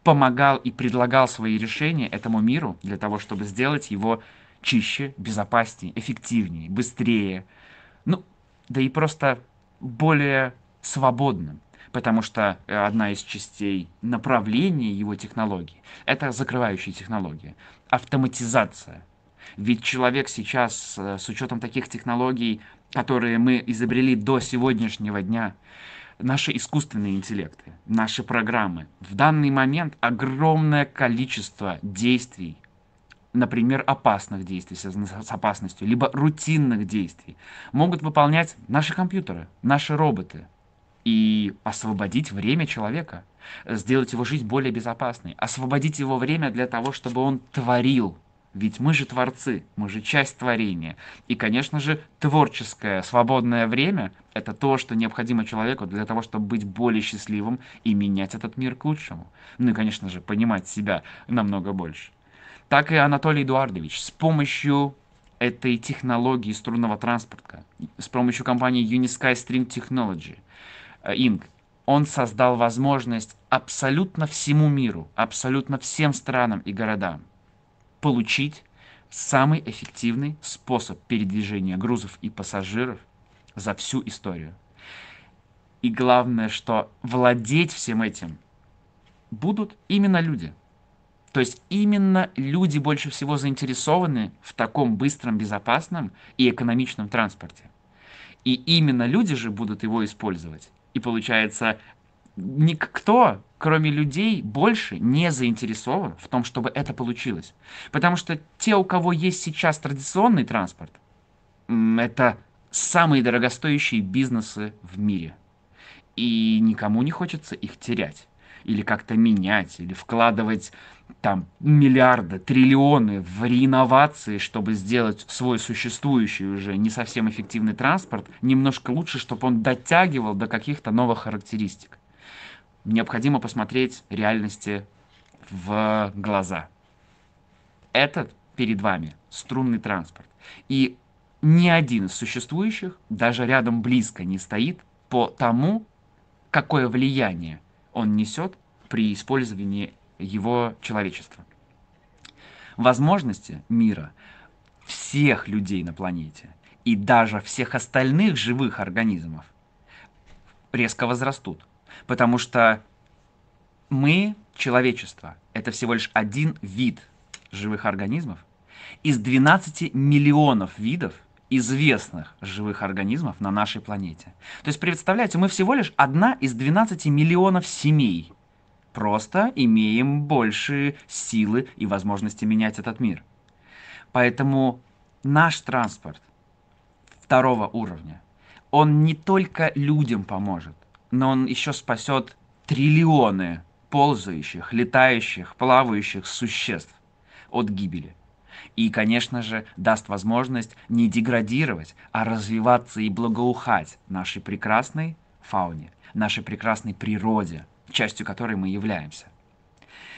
помогал и предлагал свои решения этому миру для того, чтобы сделать его чище, безопаснее, эффективнее, быстрее. Ну, да и просто более свободным потому что э, одна из частей направления его технологии – это закрывающая технология автоматизация – ведь человек сейчас, э, с учетом таких технологий, которые мы изобрели до сегодняшнего дня, наши искусственные интеллекты, наши программы, в данный момент огромное количество действий, например, опасных действий, связанных с опасностью, либо рутинных действий, могут выполнять наши компьютеры, наши роботы, и освободить время человека, сделать его жизнь более безопасной, освободить его время для того, чтобы он творил, ведь мы же творцы, мы же часть творения. И, конечно же, творческое свободное время – это то, что необходимо человеку для того, чтобы быть более счастливым и менять этот мир к лучшему. Ну и, конечно же, понимать себя намного больше. Так и Анатолий Эдуардович с помощью этой технологии струнного транспорта, с помощью компании Unisky String Technology э, Inc., он создал возможность абсолютно всему миру, абсолютно всем странам и городам получить самый эффективный способ передвижения грузов и пассажиров за всю историю. И главное, что владеть всем этим будут именно люди. То есть именно люди больше всего заинтересованы в таком быстром, безопасном и экономичном транспорте. И именно люди же будут его использовать. И получается, никто, кроме людей, больше не заинтересован в том, чтобы это получилось. Потому что те, у кого есть сейчас традиционный транспорт, это самые дорогостоящие бизнесы в мире. И никому не хочется их терять или как-то менять, или вкладывать там миллиарды, триллионы в реинновации, чтобы сделать свой существующий уже не совсем эффективный транспорт немножко лучше, чтобы он дотягивал до каких-то новых характеристик необходимо посмотреть реальности в глаза. Этот перед вами струнный транспорт. И ни один из существующих даже рядом близко не стоит по тому, какое влияние он несет при использовании его человечества. Возможности мира всех людей на планете и даже всех остальных живых организмов резко возрастут Потому что мы, человечество, это всего лишь один вид живых организмов из 12 миллионов видов известных живых организмов на нашей планете. То есть, представляете, мы всего лишь одна из 12 миллионов семей. Просто имеем больше силы и возможности менять этот мир. Поэтому наш транспорт второго уровня, он не только людям поможет, но он еще спасет триллионы ползающих, летающих, плавающих существ от гибели. И, конечно же, даст возможность не деградировать, а развиваться и благоухать нашей прекрасной фауне, нашей прекрасной природе, частью которой мы являемся.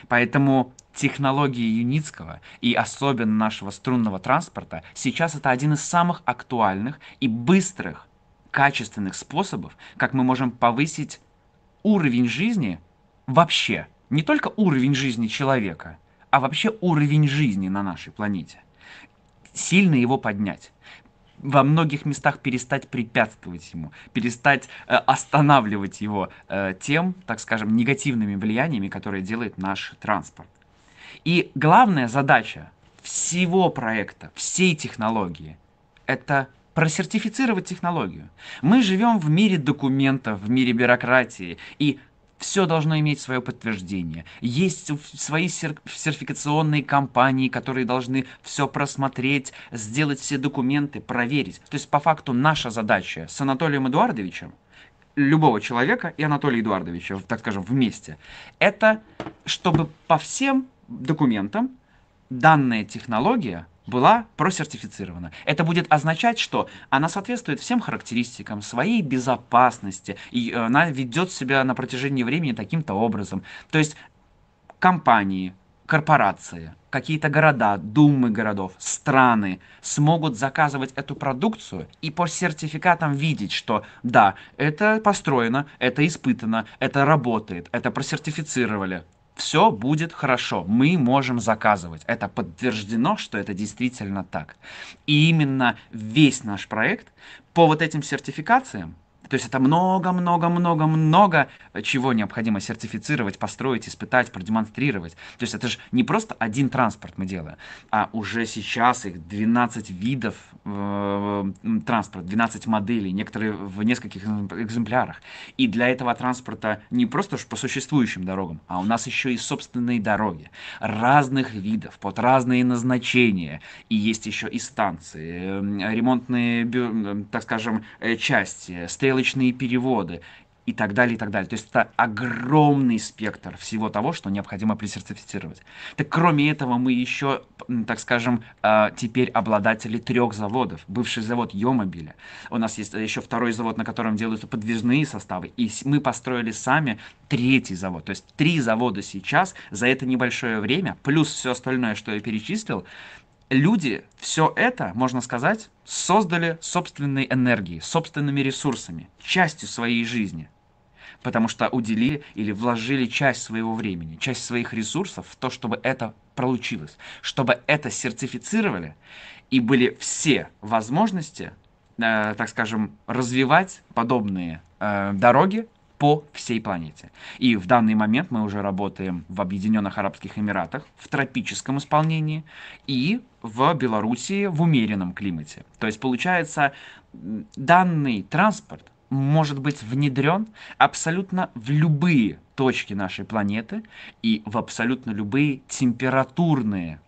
Поэтому технологии Юницкого и особенно нашего струнного транспорта сейчас это один из самых актуальных и быстрых качественных способов, как мы можем повысить уровень жизни вообще. Не только уровень жизни человека, а вообще уровень жизни на нашей планете. Сильно его поднять во многих местах перестать препятствовать ему, перестать э, останавливать его э, тем, так скажем, негативными влияниями, которые делает наш транспорт. И главная задача всего проекта, всей технологии, это просертифицировать технологию. Мы живем в мире документов, в мире бюрократии, и все должно иметь свое подтверждение. Есть свои сертификационные компании, которые должны все просмотреть, сделать все документы, проверить. То есть, по факту, наша задача с Анатолием Эдуардовичем, любого человека и Анатолия Эдуардовича, так скажем, вместе, это чтобы по всем документам данная технология – была просертифицирована. Это будет означать, что она соответствует всем характеристикам своей безопасности, и э, она ведет себя на протяжении времени таким-то образом. То есть компании, корпорации, какие-то города, думы городов, страны смогут заказывать эту продукцию и по сертификатам видеть, что да, это построено, это испытано, это работает, это просертифицировали все будет хорошо, мы можем заказывать. Это подтверждено, что это действительно так. И именно весь наш проект по вот этим сертификациям то есть это много-много-много-много э, чего необходимо сертифицировать, построить, испытать, продемонстрировать. То есть это же не просто один транспорт мы делаем, а уже сейчас их 12 видов э, транспорта, 12 моделей, некоторые в нескольких экземплярах. И для этого транспорта не просто по существующим дорогам, а у нас еще и собственные дороги разных видов, под разные назначения. И есть еще и станции, э, ремонтные, так скажем, э, части, стрелы облачные переводы и так далее, и так далее. То есть это огромный спектр всего того, что необходимо пресертифицировать. Так кроме этого, мы еще, так скажем, а, теперь обладатели трех заводов. Бывший завод Йомобиля. У нас есть еще второй завод, на котором делаются подвижные составы. И мы построили сами третий завод. То есть три завода сейчас за это небольшое время, плюс все остальное, что я перечислил, люди все это, можно сказать, создали собственной энергией, собственными ресурсами, частью своей жизни. Потому что уделили или вложили часть своего времени, часть своих ресурсов в то, чтобы это получилось, чтобы это сертифицировали и были все возможности, э, так скажем, развивать подобные э, дороги по всей планете. И в данный момент мы уже работаем в Объединенных Арабских Эмиратах в тропическом исполнении и в Белоруссии в умеренном климате. То есть получается, данный транспорт может быть внедрен абсолютно в любые точки нашей планеты и в абсолютно любые температурные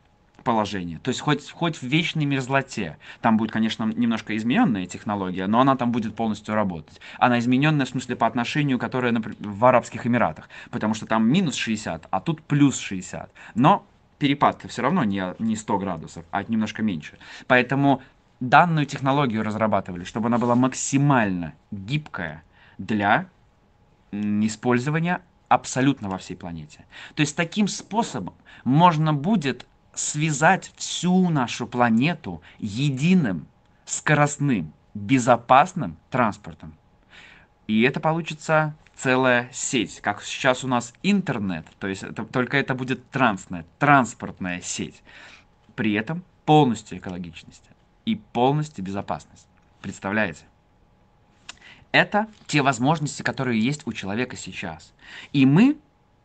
положения. То есть хоть, хоть в вечной мерзлоте. Там будет, конечно, немножко измененная технология, но она там будет полностью работать. Она измененная в смысле по отношению, которая например, в Арабских Эмиратах. Потому что там минус 60, а тут плюс 60. Но перепад все равно не, не 100 градусов, а немножко меньше. Поэтому данную технологию разрабатывали, чтобы она была максимально гибкая для использования абсолютно во всей планете. То есть таким способом можно будет связать всю нашу планету единым, скоростным, безопасным транспортом. И это получится целая сеть, как сейчас у нас интернет, то есть это, только это будет транснет, транспортная сеть. При этом полностью экологичность и полностью безопасность. Представляете? Это те возможности, которые есть у человека сейчас. И мы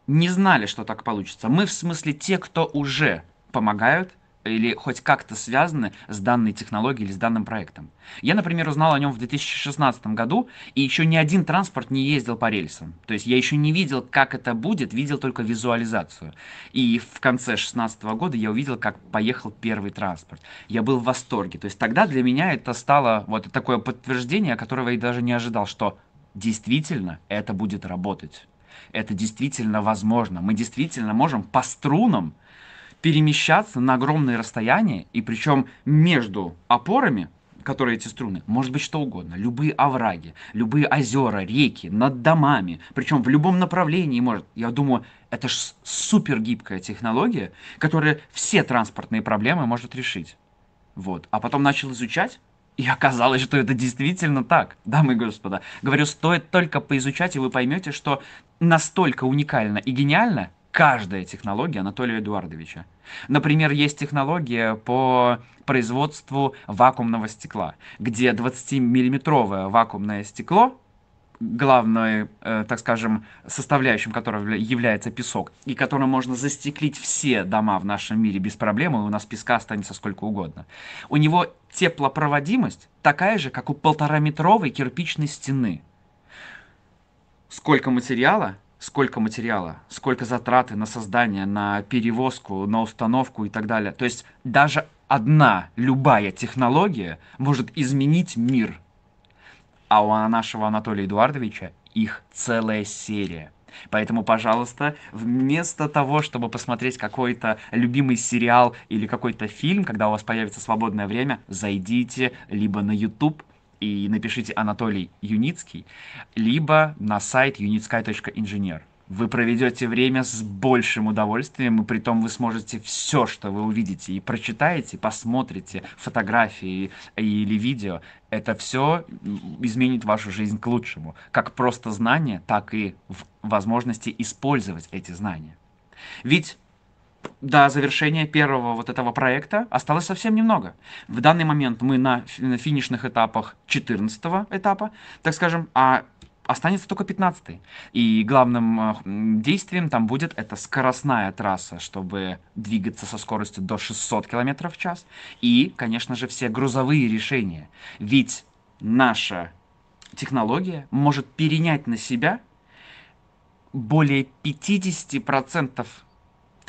не знали, что так получится. Мы в смысле те, кто уже помогают или хоть как-то связаны с данной технологией или с данным проектом. Я, например, узнал о нем в 2016 году, и еще ни один транспорт не ездил по рельсам. То есть я еще не видел, как это будет, видел только визуализацию. И в конце 2016 года я увидел, как поехал первый транспорт. Я был в восторге. То есть тогда для меня это стало вот такое подтверждение, которого я даже не ожидал, что действительно это будет работать. Это действительно возможно. Мы действительно можем по струнам перемещаться на огромные расстояния, и причем между опорами, которые эти струны, может быть что угодно, любые овраги, любые озера, реки, над домами, причем в любом направлении может. Я думаю, это ж супер гибкая технология, которая все транспортные проблемы может решить. Вот. А потом начал изучать, и оказалось, что это действительно так, дамы и господа. Говорю, стоит только поизучать, и вы поймете, что настолько уникально и гениально каждая технология Анатолия Эдуардовича. Например, есть технология по производству вакуумного стекла, где 20-миллиметровое вакуумное стекло, главной, э, так скажем, составляющим которого является песок, и которым можно застеклить все дома в нашем мире без проблем, и у нас песка останется сколько угодно. У него теплопроводимость такая же, как у полтораметровой кирпичной стены. Сколько материала, сколько материала, сколько затраты на создание, на перевозку, на установку и так далее. То есть даже одна любая технология может изменить мир. А у нашего Анатолия Эдуардовича их целая серия. Поэтому, пожалуйста, вместо того, чтобы посмотреть какой-то любимый сериал или какой-то фильм, когда у вас появится свободное время, зайдите либо на YouTube, и напишите Анатолий Юницкий, либо на сайт юницкай.инженер. Вы проведете время с большим удовольствием, и при том вы сможете все, что вы увидите, и прочитаете, посмотрите фотографии или видео. Это все изменит вашу жизнь к лучшему. Как просто знания, так и в возможности использовать эти знания. Ведь до завершения первого вот этого проекта осталось совсем немного. В данный момент мы на финишных этапах 14 этапа, так скажем, а останется только 15 И главным э, действием там будет это скоростная трасса, чтобы двигаться со скоростью до 600 км в час. И, конечно же, все грузовые решения. Ведь наша технология может перенять на себя более 50% процентов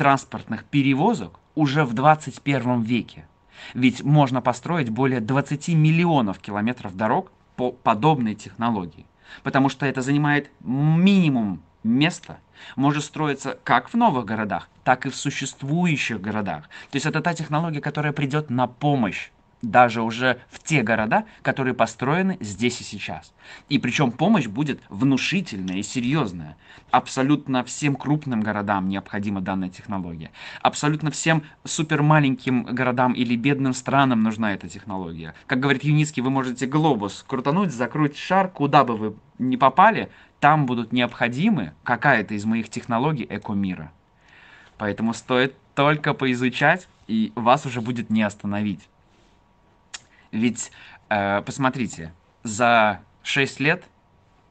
транспортных перевозок уже в 21 веке. Ведь можно построить более 20 миллионов километров дорог по подобной технологии. Потому что это занимает минимум места, может строиться как в новых городах, так и в существующих городах. То есть это та технология, которая придет на помощь даже уже в те города, которые построены здесь и сейчас. И причем помощь будет внушительная и серьезная. Абсолютно всем крупным городам необходима данная технология. Абсолютно всем супер маленьким городам или бедным странам нужна эта технология. Как говорит Юницкий, вы можете глобус крутануть, закрутить шар, куда бы вы ни попали, там будут необходимы какая-то из моих технологий эко-мира. Поэтому стоит только поизучать, и вас уже будет не остановить. Ведь, э, посмотрите, за 6 лет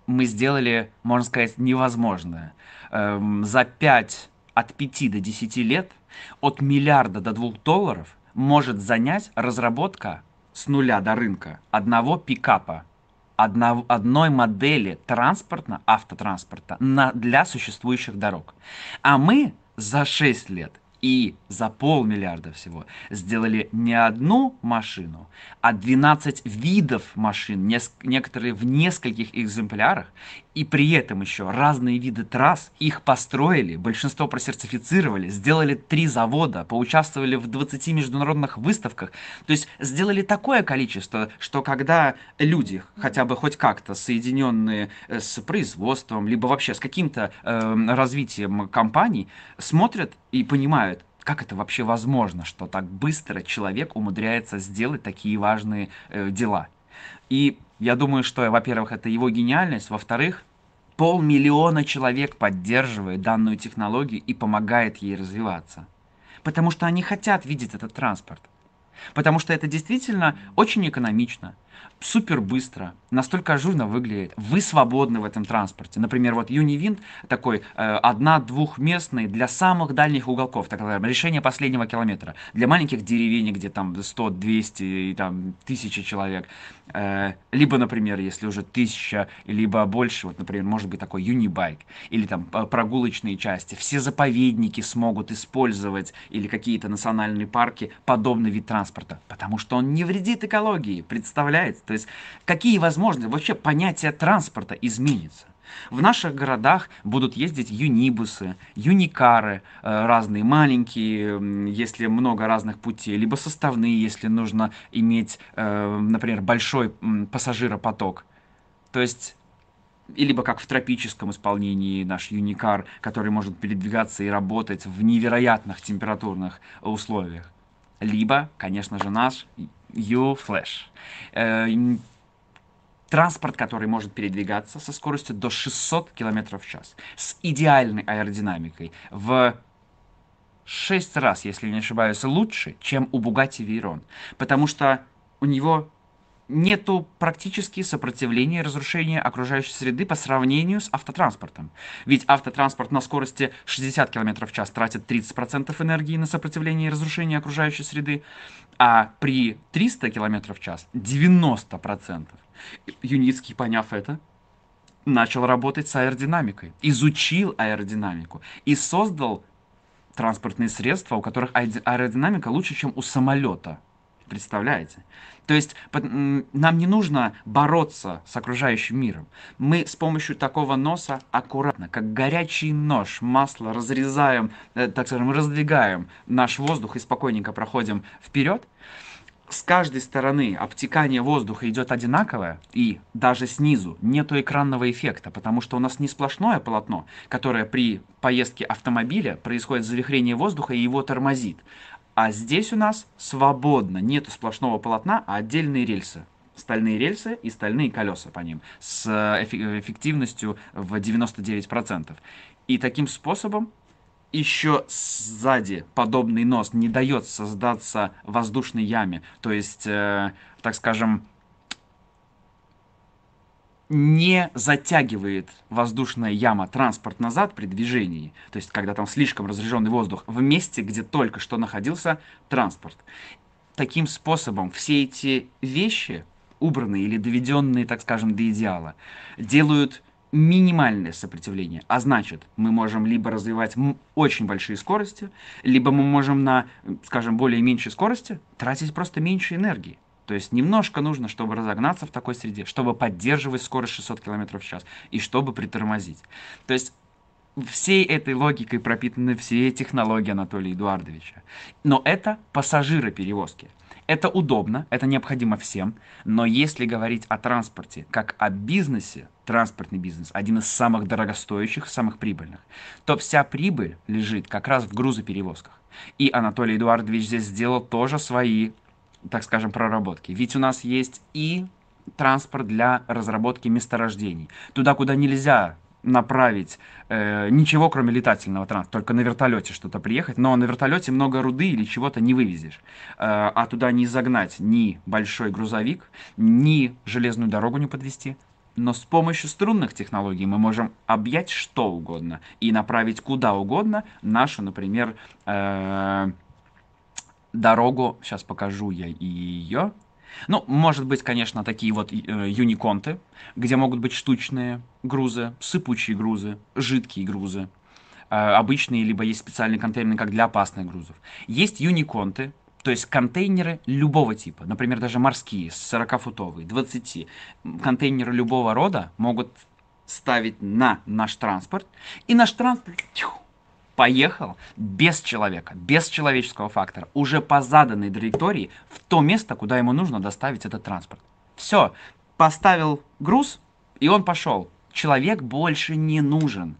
мы сделали, можно сказать, невозможное. Эм, за 5, от 5 до 10 лет, от миллиарда до 2 долларов может занять разработка с нуля до рынка одного пикапа, одно, одной модели транспорта, автотранспорта на, для существующих дорог. А мы за 6 лет и за полмиллиарда всего сделали не одну машину, а 12 видов машин, некоторые в нескольких экземплярах, и при этом еще разные виды трасс, их построили, большинство просертифицировали, сделали три завода, поучаствовали в 20 международных выставках, то есть сделали такое количество, что когда люди, хотя бы хоть как-то соединенные э, с производством, либо вообще с каким-то э, развитием компаний, смотрят и понимают, как это вообще возможно, что так быстро человек умудряется сделать такие важные э, дела. И я думаю, что, во-первых, это его гениальность, во-вторых, полмиллиона человек поддерживает данную технологию и помогает ей развиваться. Потому что они хотят видеть этот транспорт. Потому что это действительно очень экономично супер быстро, настолько ажурно выглядит. Вы свободны в этом транспорте. Например, вот Юнивинт такой э, одна-двухместный для самых дальних уголков, так называемое, решение последнего километра. Для маленьких деревень, где там 100, 200 и там тысячи человек. Э, либо, например, если уже тысяча, либо больше, вот, например, может быть такой юнибайк или там э, прогулочные части. Все заповедники смогут использовать или какие-то национальные парки подобный вид транспорта, потому что он не вредит экологии. Представляете? появляется. То есть какие возможны вообще понятие транспорта изменится. В наших городах будут ездить юнибусы, юникары, э, разные маленькие, если много разных путей, либо составные, если нужно иметь, э, например, большой пассажиропоток. То есть и либо как в тропическом исполнении наш юникар, который может передвигаться и работать в невероятных температурных условиях. Либо, конечно же, наш U-Flash. Э, транспорт, который может передвигаться со скоростью до 600 км в час, с идеальной аэродинамикой, в 6 раз, если не ошибаюсь, лучше, чем у Bugatti Veyron, потому что у него нету практически сопротивления разрушения окружающей среды по сравнению с автотранспортом. Ведь автотранспорт на скорости 60 км в час тратит 30% энергии на сопротивление и разрушение окружающей среды, а при 300 км в час 90%. Юницкий, поняв это, начал работать с аэродинамикой, изучил аэродинамику и создал транспортные средства, у которых аэродинамика лучше, чем у самолета – Представляете? То есть нам не нужно бороться с окружающим миром. Мы с помощью такого носа аккуратно, как горячий нож, масло разрезаем, э, так скажем, раздвигаем наш воздух и спокойненько проходим вперед. С каждой стороны обтекание воздуха идет одинаковое, и даже снизу нету экранного эффекта, потому что у нас не сплошное полотно, которое при поездке автомобиля происходит завихрение воздуха и его тормозит, а здесь у нас свободно, нету сплошного полотна, а отдельные рельсы. Стальные рельсы и стальные колеса по ним с э, эффективностью в 99%. И таким способом еще сзади подобный нос не дает создаться воздушной яме. То есть, э, так скажем, не затягивает воздушная яма транспорт назад при движении, то есть когда там слишком разряженный воздух, в месте, где только что находился транспорт. Таким способом все эти вещи, убранные или доведенные, так скажем, до идеала, делают минимальное сопротивление, а значит, мы можем либо развивать очень большие скорости, либо мы можем на, скажем, более меньшей скорости тратить просто меньше энергии. То есть немножко нужно, чтобы разогнаться в такой среде, чтобы поддерживать скорость 600 км в час и чтобы притормозить. То есть всей этой логикой пропитаны все технологии Анатолия Эдуардовича. Но это пассажиро-перевозки. Это удобно, это необходимо всем, но если говорить о транспорте как о бизнесе, транспортный бизнес один из самых дорогостоящих, самых прибыльных, то вся прибыль лежит как раз в грузоперевозках. И Анатолий Эдуардович здесь сделал тоже свои так скажем, проработки. Ведь у нас есть и транспорт для разработки месторождений. Туда, куда нельзя направить э, ничего, кроме летательного транспорта, только на вертолете что-то приехать, но на вертолете много руды или чего-то не вывезешь. Э, а туда не загнать ни большой грузовик, ни железную дорогу не подвести. Но с помощью струнных технологий мы можем объять что угодно и направить куда угодно нашу, например, э, дорогу, сейчас покажу я ее. Ну, может быть, конечно, такие вот э, юниконты, где могут быть штучные грузы, сыпучие грузы, жидкие грузы, э, обычные, либо есть специальные контейнеры, как для опасных грузов. Есть юниконты, то есть контейнеры любого типа, например, даже морские, 40-футовые, 20. Контейнеры любого рода могут ставить на наш транспорт, и наш транспорт тьфу, поехал без человека, без человеческого фактора, уже по заданной траектории в то место, куда ему нужно доставить этот транспорт. Все, поставил груз, и он пошел. Человек больше не нужен.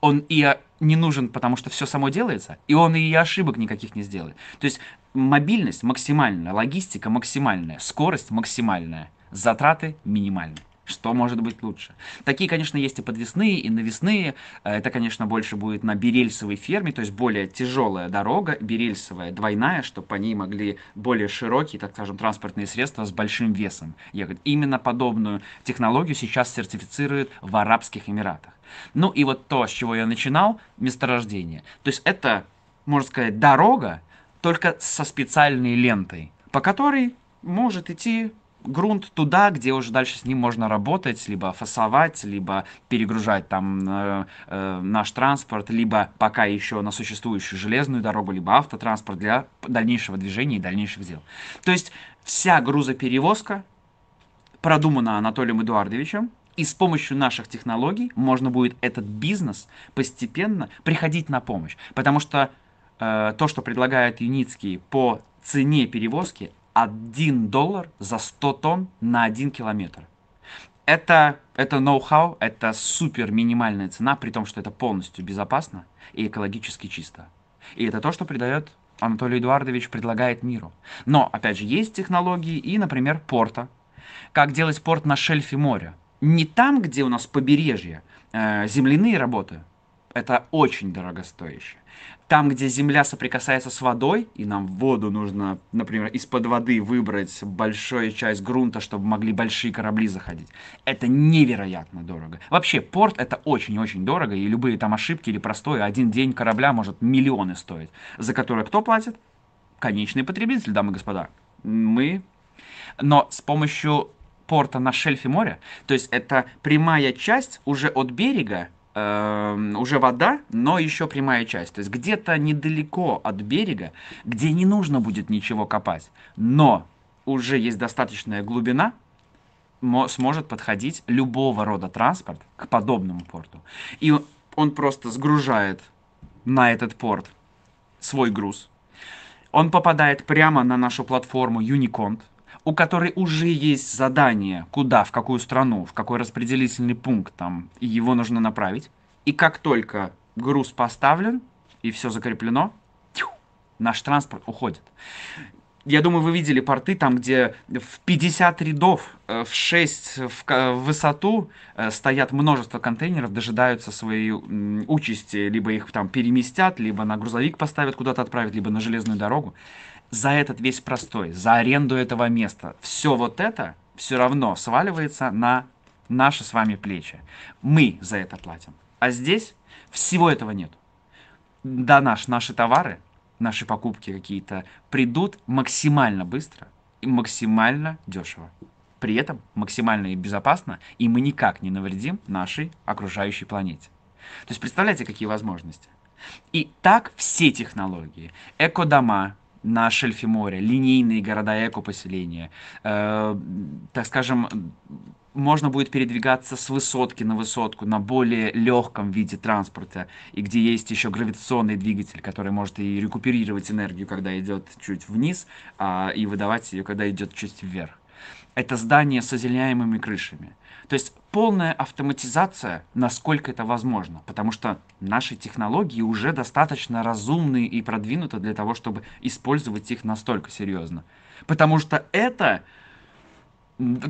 Он и э, не нужен, потому что все само делается, и он и ошибок никаких не сделает. То есть мобильность максимальная, логистика максимальная, скорость максимальная, затраты минимальные. Что может быть лучше? Такие, конечно, есть и подвесные, и навесные. Э, это, конечно, больше будет на берельсовой ферме, то есть более тяжелая дорога, берельсовая, двойная, чтобы по ней могли более широкие, так скажем, транспортные средства с большим весом ехать. Именно подобную технологию сейчас сертифицируют в Арабских Эмиратах. Ну и вот то, с чего я начинал, месторождение. То есть это, можно сказать, дорога, только со специальной лентой, по которой может идти грунт туда, где уже дальше с ним можно работать, либо фасовать, либо перегружать там э, э, наш транспорт, либо пока еще на существующую железную дорогу, либо автотранспорт для дальнейшего движения и дальнейших дел. То есть вся грузоперевозка продумана Анатолием Эдуардовичем, и с помощью наших технологий можно будет этот бизнес постепенно приходить на помощь. Потому что э, то, что предлагает Юницкий по цене перевозки, 1 доллар за 100 тонн на 1 километр. Это, это ноу-хау, это супер минимальная цена, при том, что это полностью безопасно и экологически чисто. И это то, что придает Анатолий Эдуардович предлагает миру. Но, опять же, есть технологии и, например, порта. Как делать порт на шельфе моря. Не там, где у нас побережье, э, земляные работы – это очень дорогостоящее. Там, где земля соприкасается с водой, и нам воду нужно, например, из-под воды выбрать большую часть грунта, чтобы могли большие корабли заходить, это невероятно дорого. Вообще, порт это очень-очень дорого, и любые там ошибки или простое, один день корабля может миллионы стоить, за которые кто платит? Конечный потребитель, дамы и господа. Мы. Но с помощью порта на шельфе моря, то есть это прямая часть уже от берега Эм, уже вода, но еще прямая часть. То есть где-то недалеко от берега, где не нужно будет ничего копать, но уже есть достаточная глубина, сможет подходить любого рода транспорт к подобному порту. И он просто сгружает на этот порт свой груз. Он попадает прямо на нашу платформу Unicont, у которой уже есть задание, куда, в какую страну, в какой распределительный пункт там, и его нужно направить. И как только груз поставлен и все закреплено, тьфу, наш транспорт уходит. Я думаю, вы видели порты там, где в 50 рядов, э, в 6 э, в высоту э, стоят множество контейнеров, дожидаются своей участи, либо их там переместят, либо на грузовик поставят, куда-то отправят, либо на железную дорогу за этот весь простой, за аренду этого места, все вот это все равно сваливается на наши с вами плечи. Мы за это платим. А здесь всего этого нет. Да, наш, наши товары, наши покупки какие-то придут максимально быстро и максимально дешево. При этом максимально и безопасно, и мы никак не навредим нашей окружающей планете. То есть представляете, какие возможности? И так все технологии, эко дома на шельфе моря, линейные города эко-поселения, э, так скажем, можно будет передвигаться с высотки на высотку на более легком виде транспорта, и где есть еще гравитационный двигатель, который может и рекуперировать энергию, когда идет чуть вниз, а, и выдавать ее, когда идет чуть вверх. Это здание с озеленяемыми крышами – то есть полная автоматизация, насколько это возможно, потому что наши технологии уже достаточно разумные и продвинуты для того, чтобы использовать их настолько серьезно. Потому что это,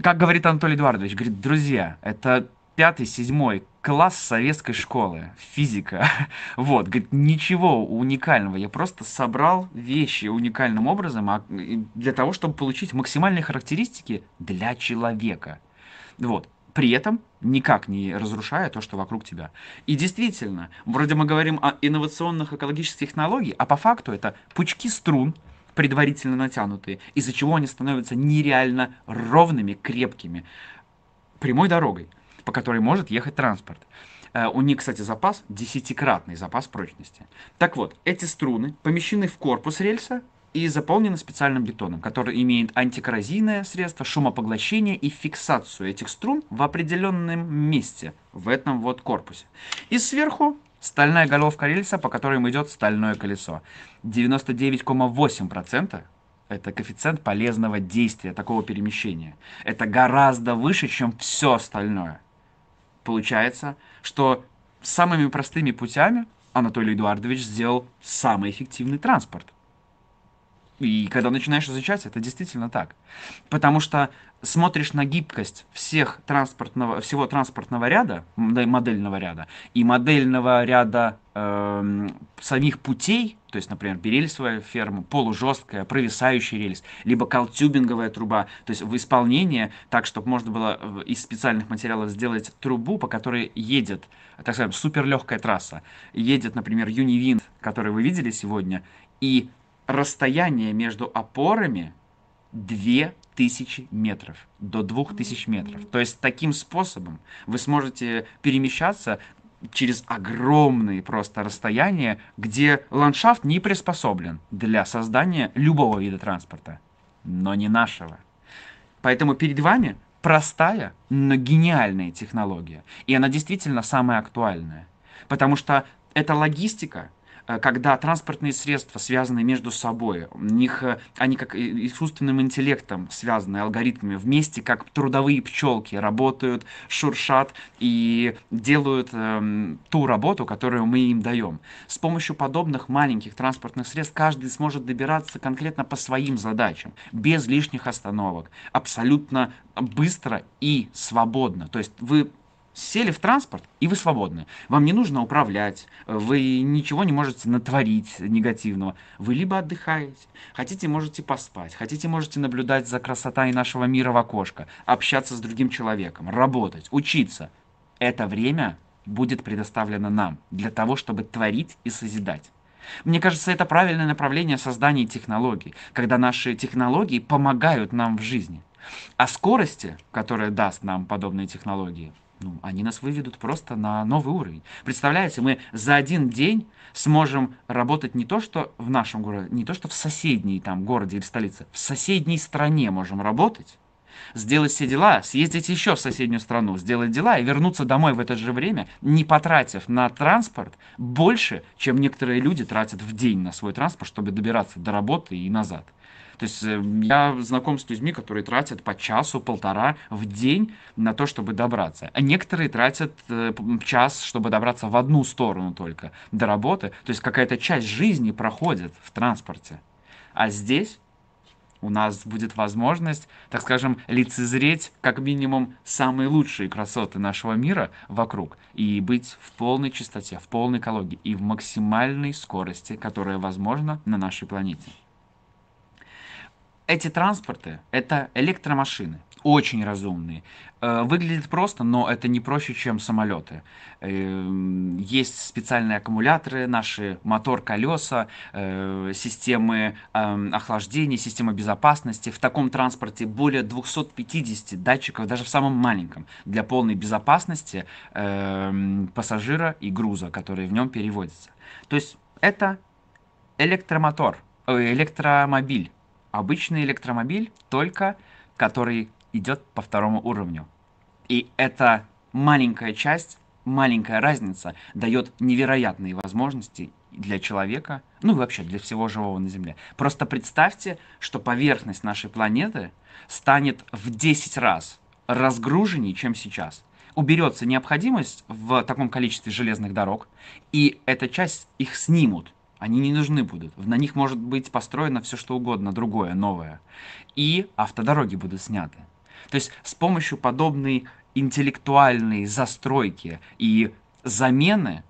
как говорит Анатолий Эдуардович, говорит, друзья, это пятый, седьмой класс советской школы, физика. [laughs] Вот, говорит, ничего уникального, я просто собрал вещи уникальным образом а, для того, чтобы получить максимальные характеристики для человека. Вот при этом никак не разрушая то, что вокруг тебя. И действительно, вроде мы говорим о инновационных экологических технологиях, а по факту это пучки струн, предварительно натянутые, из-за чего они становятся нереально ровными, крепкими, прямой дорогой, по которой может ехать транспорт. Э, у них, кстати, запас, десятикратный запас прочности. Так вот, эти струны помещены в корпус рельса, и заполнена специальным бетоном, который имеет антикоррозийное средство, шумопоглощение и фиксацию этих струн в определенном месте, в этом вот корпусе. И сверху стальная головка рельса, по которой идет стальное колесо. 99,8% это коэффициент полезного действия такого перемещения. Это гораздо выше, чем все остальное. Получается, что самыми простыми путями Анатолий Эдуардович сделал самый эффективный транспорт – и когда начинаешь изучать, это действительно так. Потому что смотришь на гибкость всех транспортного, всего транспортного ряда, модельного ряда, и модельного ряда э, самих путей, то есть, например, берельсовая ферма, полужесткая, провисающий рельс, либо колтюбинговая труба, то есть в исполнении так, чтобы можно было э, из специальных материалов сделать трубу, по которой едет, так скажем, суперлегкая трасса. Едет, например, Юнивин, который вы видели сегодня, и расстояние между опорами 2000 метров, до 2000 метров. То есть таким способом вы сможете перемещаться через огромные просто расстояния, где ландшафт не приспособлен для создания любого вида транспорта, но не нашего. Поэтому перед вами простая, но гениальная технология. И она действительно самая актуальная. Потому что эта логистика – Э, когда транспортные средства связаны между собой, у них, э, они как искусственным интеллектом связаны, алгоритмами, вместе как трудовые пчелки работают, шуршат и делают э, ту работу, которую мы им даем. С помощью подобных маленьких транспортных средств каждый сможет добираться конкретно по своим задачам, без лишних остановок, абсолютно быстро и свободно. То есть вы сели в транспорт, и вы свободны. Вам не нужно управлять, вы ничего не можете натворить негативного. Вы либо отдыхаете, хотите, можете поспать, хотите, можете наблюдать за красотой нашего мира в окошко, общаться с другим человеком, работать, учиться. Это время будет предоставлено нам для того, чтобы творить и созидать. Мне кажется, это правильное направление создания технологий, когда наши технологии помогают нам в жизни. О а скорости, которая даст нам подобные технологии – ну, они нас выведут просто на новый уровень. Представляете, мы за один день сможем работать не то, что в нашем городе, не то, что в соседней там городе или столице, в соседней стране можем работать, сделать все дела, съездить еще в соседнюю страну, сделать дела и вернуться домой в это же время, не потратив на транспорт больше, чем некоторые люди тратят в день на свой транспорт, чтобы добираться до работы и назад. То есть э, я знаком с людьми, которые тратят по часу-полтора в день на то, чтобы добраться. А некоторые тратят э, час, чтобы добраться в одну сторону только до работы. То есть какая-то часть жизни проходит в транспорте. А здесь у нас будет возможность, так скажем, лицезреть как минимум самые лучшие красоты нашего мира вокруг и быть в полной чистоте, в полной экологии и в максимальной скорости, которая возможна на нашей планете эти транспорты – это электромашины, очень разумные. Э, выглядит просто, но это не проще, чем самолеты. Э, есть специальные аккумуляторы, наши мотор, колеса, э, системы эм, охлаждения, система безопасности. В таком транспорте более 250 датчиков, даже в самом маленьком, для полной безопасности эм, пассажира и груза, которые в нем переводятся. То есть это электромотор, электромобиль обычный электромобиль, только который идет по второму уровню. И эта маленькая часть, маленькая разница дает невероятные возможности для человека, ну и вообще для всего живого на Земле. Просто представьте, что поверхность нашей планеты станет в 10 раз разгруженней, чем сейчас. Уберется необходимость в таком количестве железных дорог, и эта часть их снимут. Они не нужны будут. На них может быть построено все что угодно, другое, новое. И автодороги будут сняты. То есть с помощью подобной интеллектуальной застройки и замены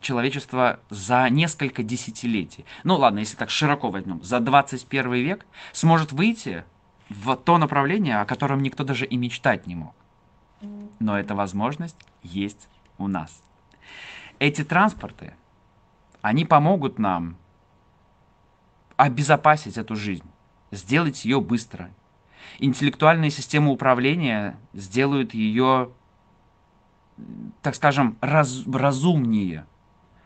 человечество за несколько десятилетий, ну ладно, если так широко возьмем, за 21 век сможет выйти в то направление, о котором никто даже и мечтать не мог. Но эта возможность есть у нас. Эти транспорты они помогут нам обезопасить эту жизнь, сделать ее быстро. Интеллектуальные системы управления сделают ее, так скажем, раз, разумнее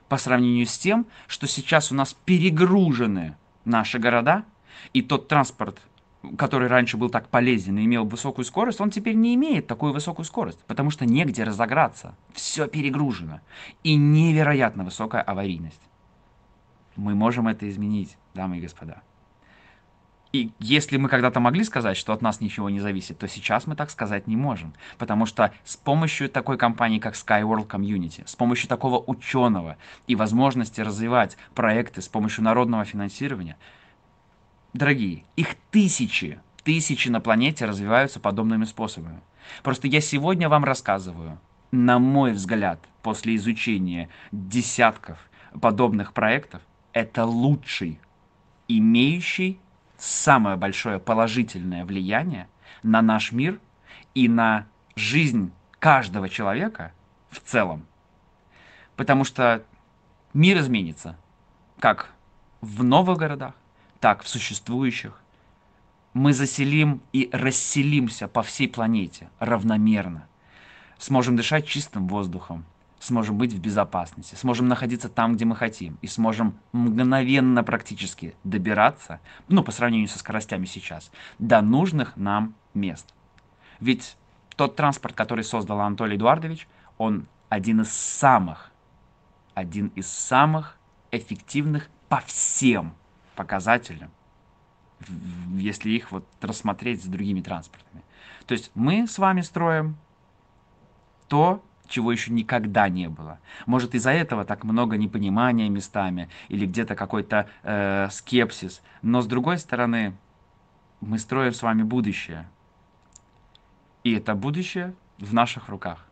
по сравнению с тем, что сейчас у нас перегружены наши города, и тот транспорт, который раньше был так полезен и имел высокую скорость, он теперь не имеет такую высокую скорость, потому что негде разограться, все перегружено и невероятно высокая аварийность. Мы можем это изменить, дамы и господа. И если мы когда-то могли сказать, что от нас ничего не зависит, то сейчас мы так сказать не можем. Потому что с помощью такой компании, как Skyworld Community, с помощью такого ученого и возможности развивать проекты с помощью народного финансирования – Дорогие, их тысячи, тысячи на планете развиваются подобными способами. Просто я сегодня вам рассказываю, на мой взгляд, после изучения десятков подобных проектов, это лучший, имеющий самое большое положительное влияние на наш мир и на жизнь каждого человека в целом. Потому что мир изменится, как в новых городах, так в существующих, мы заселим и расселимся по всей планете равномерно. Сможем дышать чистым воздухом, сможем быть в безопасности, сможем находиться там, где мы хотим, и сможем мгновенно практически добираться, ну, по сравнению со скоростями сейчас, до нужных нам мест. Ведь тот транспорт, который создал Анатолий Эдуардович, он один из самых, один из самых эффективных по всем показателям, если их вот рассмотреть с другими транспортами. То есть мы с вами строим то, чего еще никогда не было. Может, из-за этого так много непонимания местами или где-то какой-то э, скепсис. Но с другой стороны, мы строим с вами будущее. И это будущее в наших руках.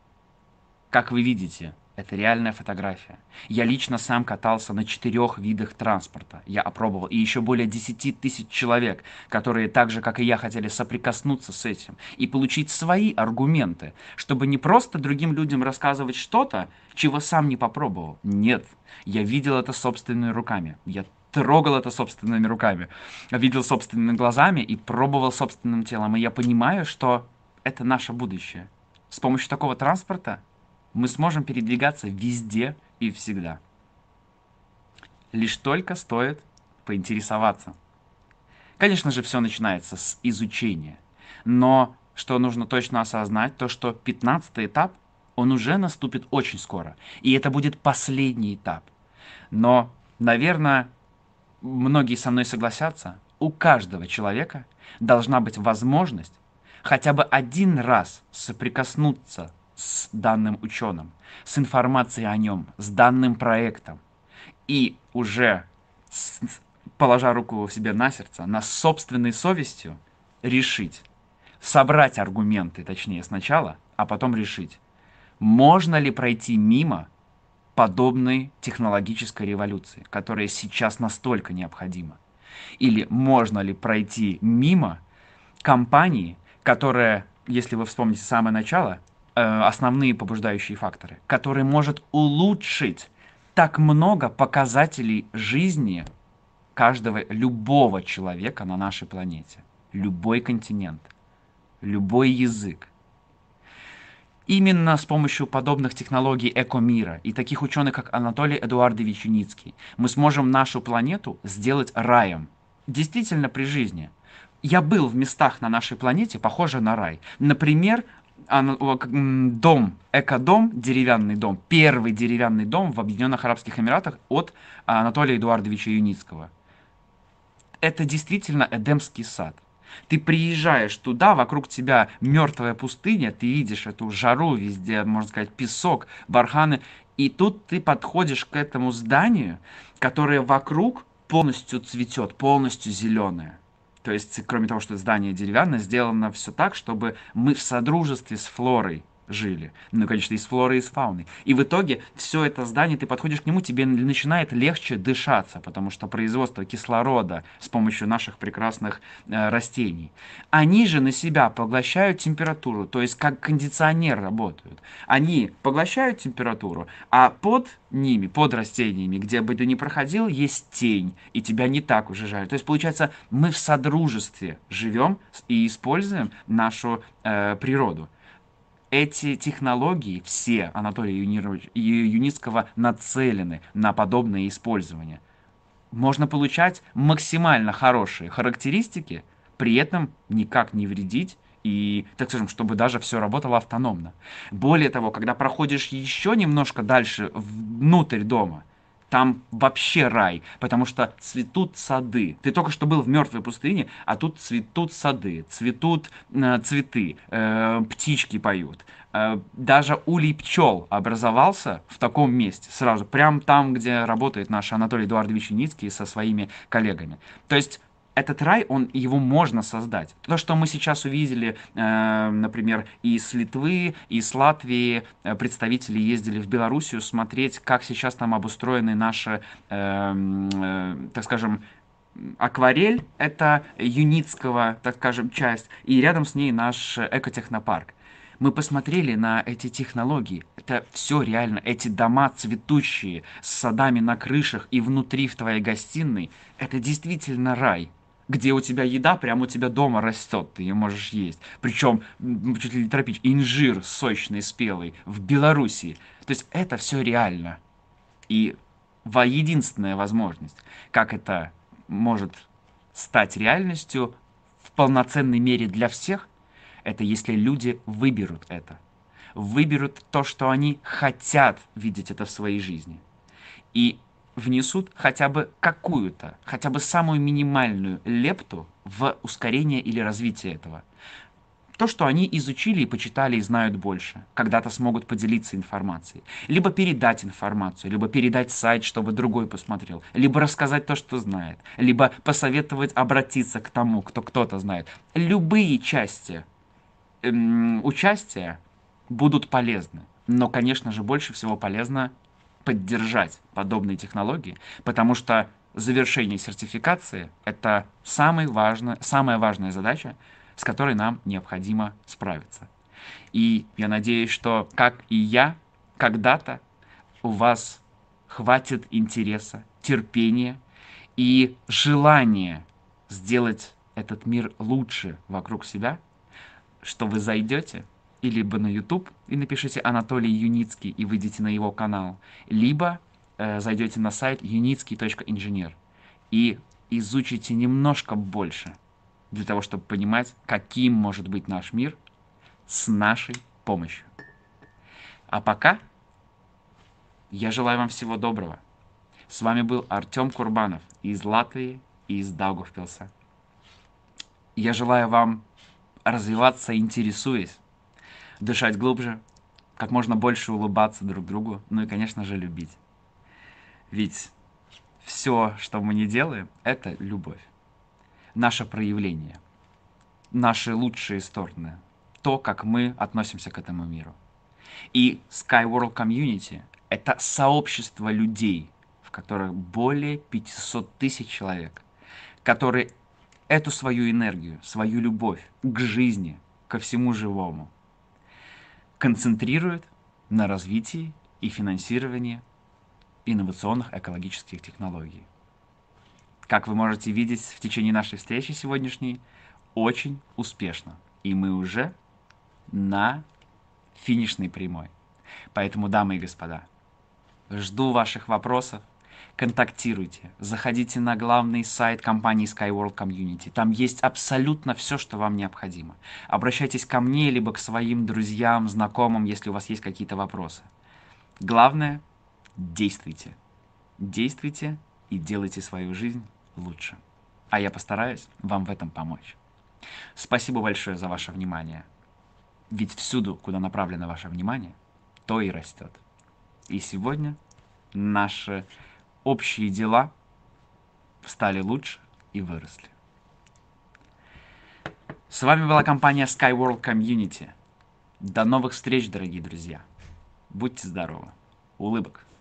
Как вы видите, это реальная фотография. Я лично сам катался на четырех видах транспорта. Я опробовал. И еще более 10 тысяч человек, которые так же, как и я, хотели соприкоснуться с этим и получить свои аргументы, чтобы не просто другим людям рассказывать что-то, чего сам не попробовал. Нет. Я видел это собственными руками. Я трогал это собственными руками, видел собственными глазами и пробовал собственным телом. И я понимаю, что это наше будущее. С помощью такого транспорта мы сможем передвигаться везде и всегда. Лишь только стоит поинтересоваться. Конечно же, все начинается с изучения. Но что нужно точно осознать, то что 15 этап, он уже наступит очень скоро. И это будет последний этап. Но, наверное, многие со мной согласятся, у каждого человека должна быть возможность хотя бы один раз соприкоснуться с данным ученым, с информацией о нем, с данным проектом. И уже с, положа руку себе на сердце, на собственной совестью решить, собрать аргументы, точнее, сначала, а потом решить, можно ли пройти мимо подобной технологической революции, которая сейчас настолько необходима? Или можно ли пройти мимо компании, которая, если вы вспомните самое начало, Э, основные побуждающие факторы, который может улучшить так много показателей жизни каждого, любого человека на нашей планете, любой континент, любой язык. Именно с помощью подобных технологий Эко Мира и таких ученых, как Анатолий Эдуардович Юницкий, мы сможем нашу планету сделать раем. Действительно, при жизни. Я был в местах на нашей планете, похожих на рай. Например, а, ну, дом, Эко дом деревянный дом, первый деревянный дом в Объединенных Арабских Эмиратах от а, Анатолия Эдуардовича Юницкого. Это действительно Эдемский сад. Ты приезжаешь туда, вокруг тебя мертвая пустыня, ты видишь эту жару везде, можно сказать, песок, барханы. И тут ты подходишь к этому зданию, которое вокруг полностью цветет, полностью зеленое. То есть, кроме того, что здание деревянное, сделано все так, чтобы мы в содружестве с флорой жили. Ну, конечно, из флоры, из фауны. И в итоге все это здание, ты подходишь к нему, тебе начинает легче дышаться, потому что производство кислорода с помощью наших прекрасных э, растений. Они же на себя поглощают температуру, то есть как кондиционер работают. Они поглощают температуру, а под ними, под растениями, где бы ты ни проходил, есть тень, и тебя не так уже жарят. То есть, получается, мы в содружестве живем и используем нашу э, природу эти технологии, все Анатолия Юницкого нацелены на подобное использование. Можно получать максимально хорошие характеристики, при этом никак не вредить и, так скажем, чтобы даже все работало автономно. Более того, когда проходишь еще немножко дальше внутрь дома – там вообще рай, потому что цветут сады. Ты только что был в мертвой пустыне, а тут цветут сады, цветут э, цветы, э, птички поют. Э, даже улей пчел образовался в таком месте сразу, прям там, где работает наш Анатолий Эдуардович Юницкий со своими коллегами. То есть этот рай, он, его можно создать. То, что мы сейчас увидели, э, например, из Литвы, из Латвии, э, представители ездили в Белоруссию смотреть, как сейчас там обустроены наши, э, э, так скажем, акварель, это Юницкого, так скажем, часть, и рядом с ней наш экотехнопарк. Мы посмотрели на эти технологии. Это все реально. Эти дома цветущие, с садами на крышах и внутри в твоей гостиной. Это действительно рай где у тебя еда, прямо у тебя дома растет, ты ее можешь есть. Причем, чуть ли не тропич, инжир сочный, спелый, в Белоруссии. То есть это все реально. И во единственная возможность, как это может стать реальностью в полноценной мере для всех, это если люди выберут это. Выберут то, что они хотят видеть это в своей жизни. И внесут хотя бы какую-то, хотя бы самую минимальную лепту в ускорение или развитие этого. То, что они изучили и почитали и знают больше, когда-то смогут поделиться информацией. Либо передать информацию, либо передать сайт, чтобы другой посмотрел, либо рассказать то, что знает, либо посоветовать обратиться к тому, кто кто-то знает. Любые части эм, участия будут полезны. Но, конечно же, больше всего полезно поддержать подобные технологии, потому что завершение сертификации – это самый важный, самая важная задача, с которой нам необходимо справиться. И я надеюсь, что, как и я, когда-то у вас хватит интереса, терпения и желания сделать этот мир лучше вокруг себя, что вы зайдете – и либо на YouTube и напишите Анатолий Юницкий и выйдите на его канал, либо э, зайдете на сайт юницкий.инженер и изучите немножко больше для того, чтобы понимать, каким может быть наш мир с нашей помощью. А пока я желаю вам всего доброго. С вами был Артем Курбанов из Латвии и из Даугавпилса. Я желаю вам развиваться, интересуясь, дышать глубже, как можно больше улыбаться друг другу, ну и, конечно же, любить. Ведь все, что мы не делаем, это любовь. Наше проявление, наши лучшие стороны, то, как мы относимся к этому миру. И SkyWorld Community — это сообщество людей, в которых более 500 тысяч человек, которые эту свою энергию, свою любовь к жизни, ко всему живому — концентрирует на развитии и финансировании инновационных экологических технологий. Как вы можете видеть в течение нашей встречи сегодняшней, очень успешно. И мы уже на финишной прямой. Поэтому, дамы и господа, жду ваших вопросов, контактируйте, заходите на главный сайт компании Skyworld Community. Там есть абсолютно все, что вам необходимо. Обращайтесь ко мне, либо к своим друзьям, знакомым, если у вас есть какие-то вопросы. Главное – действуйте. Действуйте и делайте свою жизнь лучше. А я постараюсь вам в этом помочь. Спасибо большое за ваше внимание. Ведь всюду, куда направлено ваше внимание, то и растет. И сегодня наше общие дела стали лучше и выросли. С вами была компания Skyworld Community. До новых встреч, дорогие друзья. Будьте здоровы. Улыбок.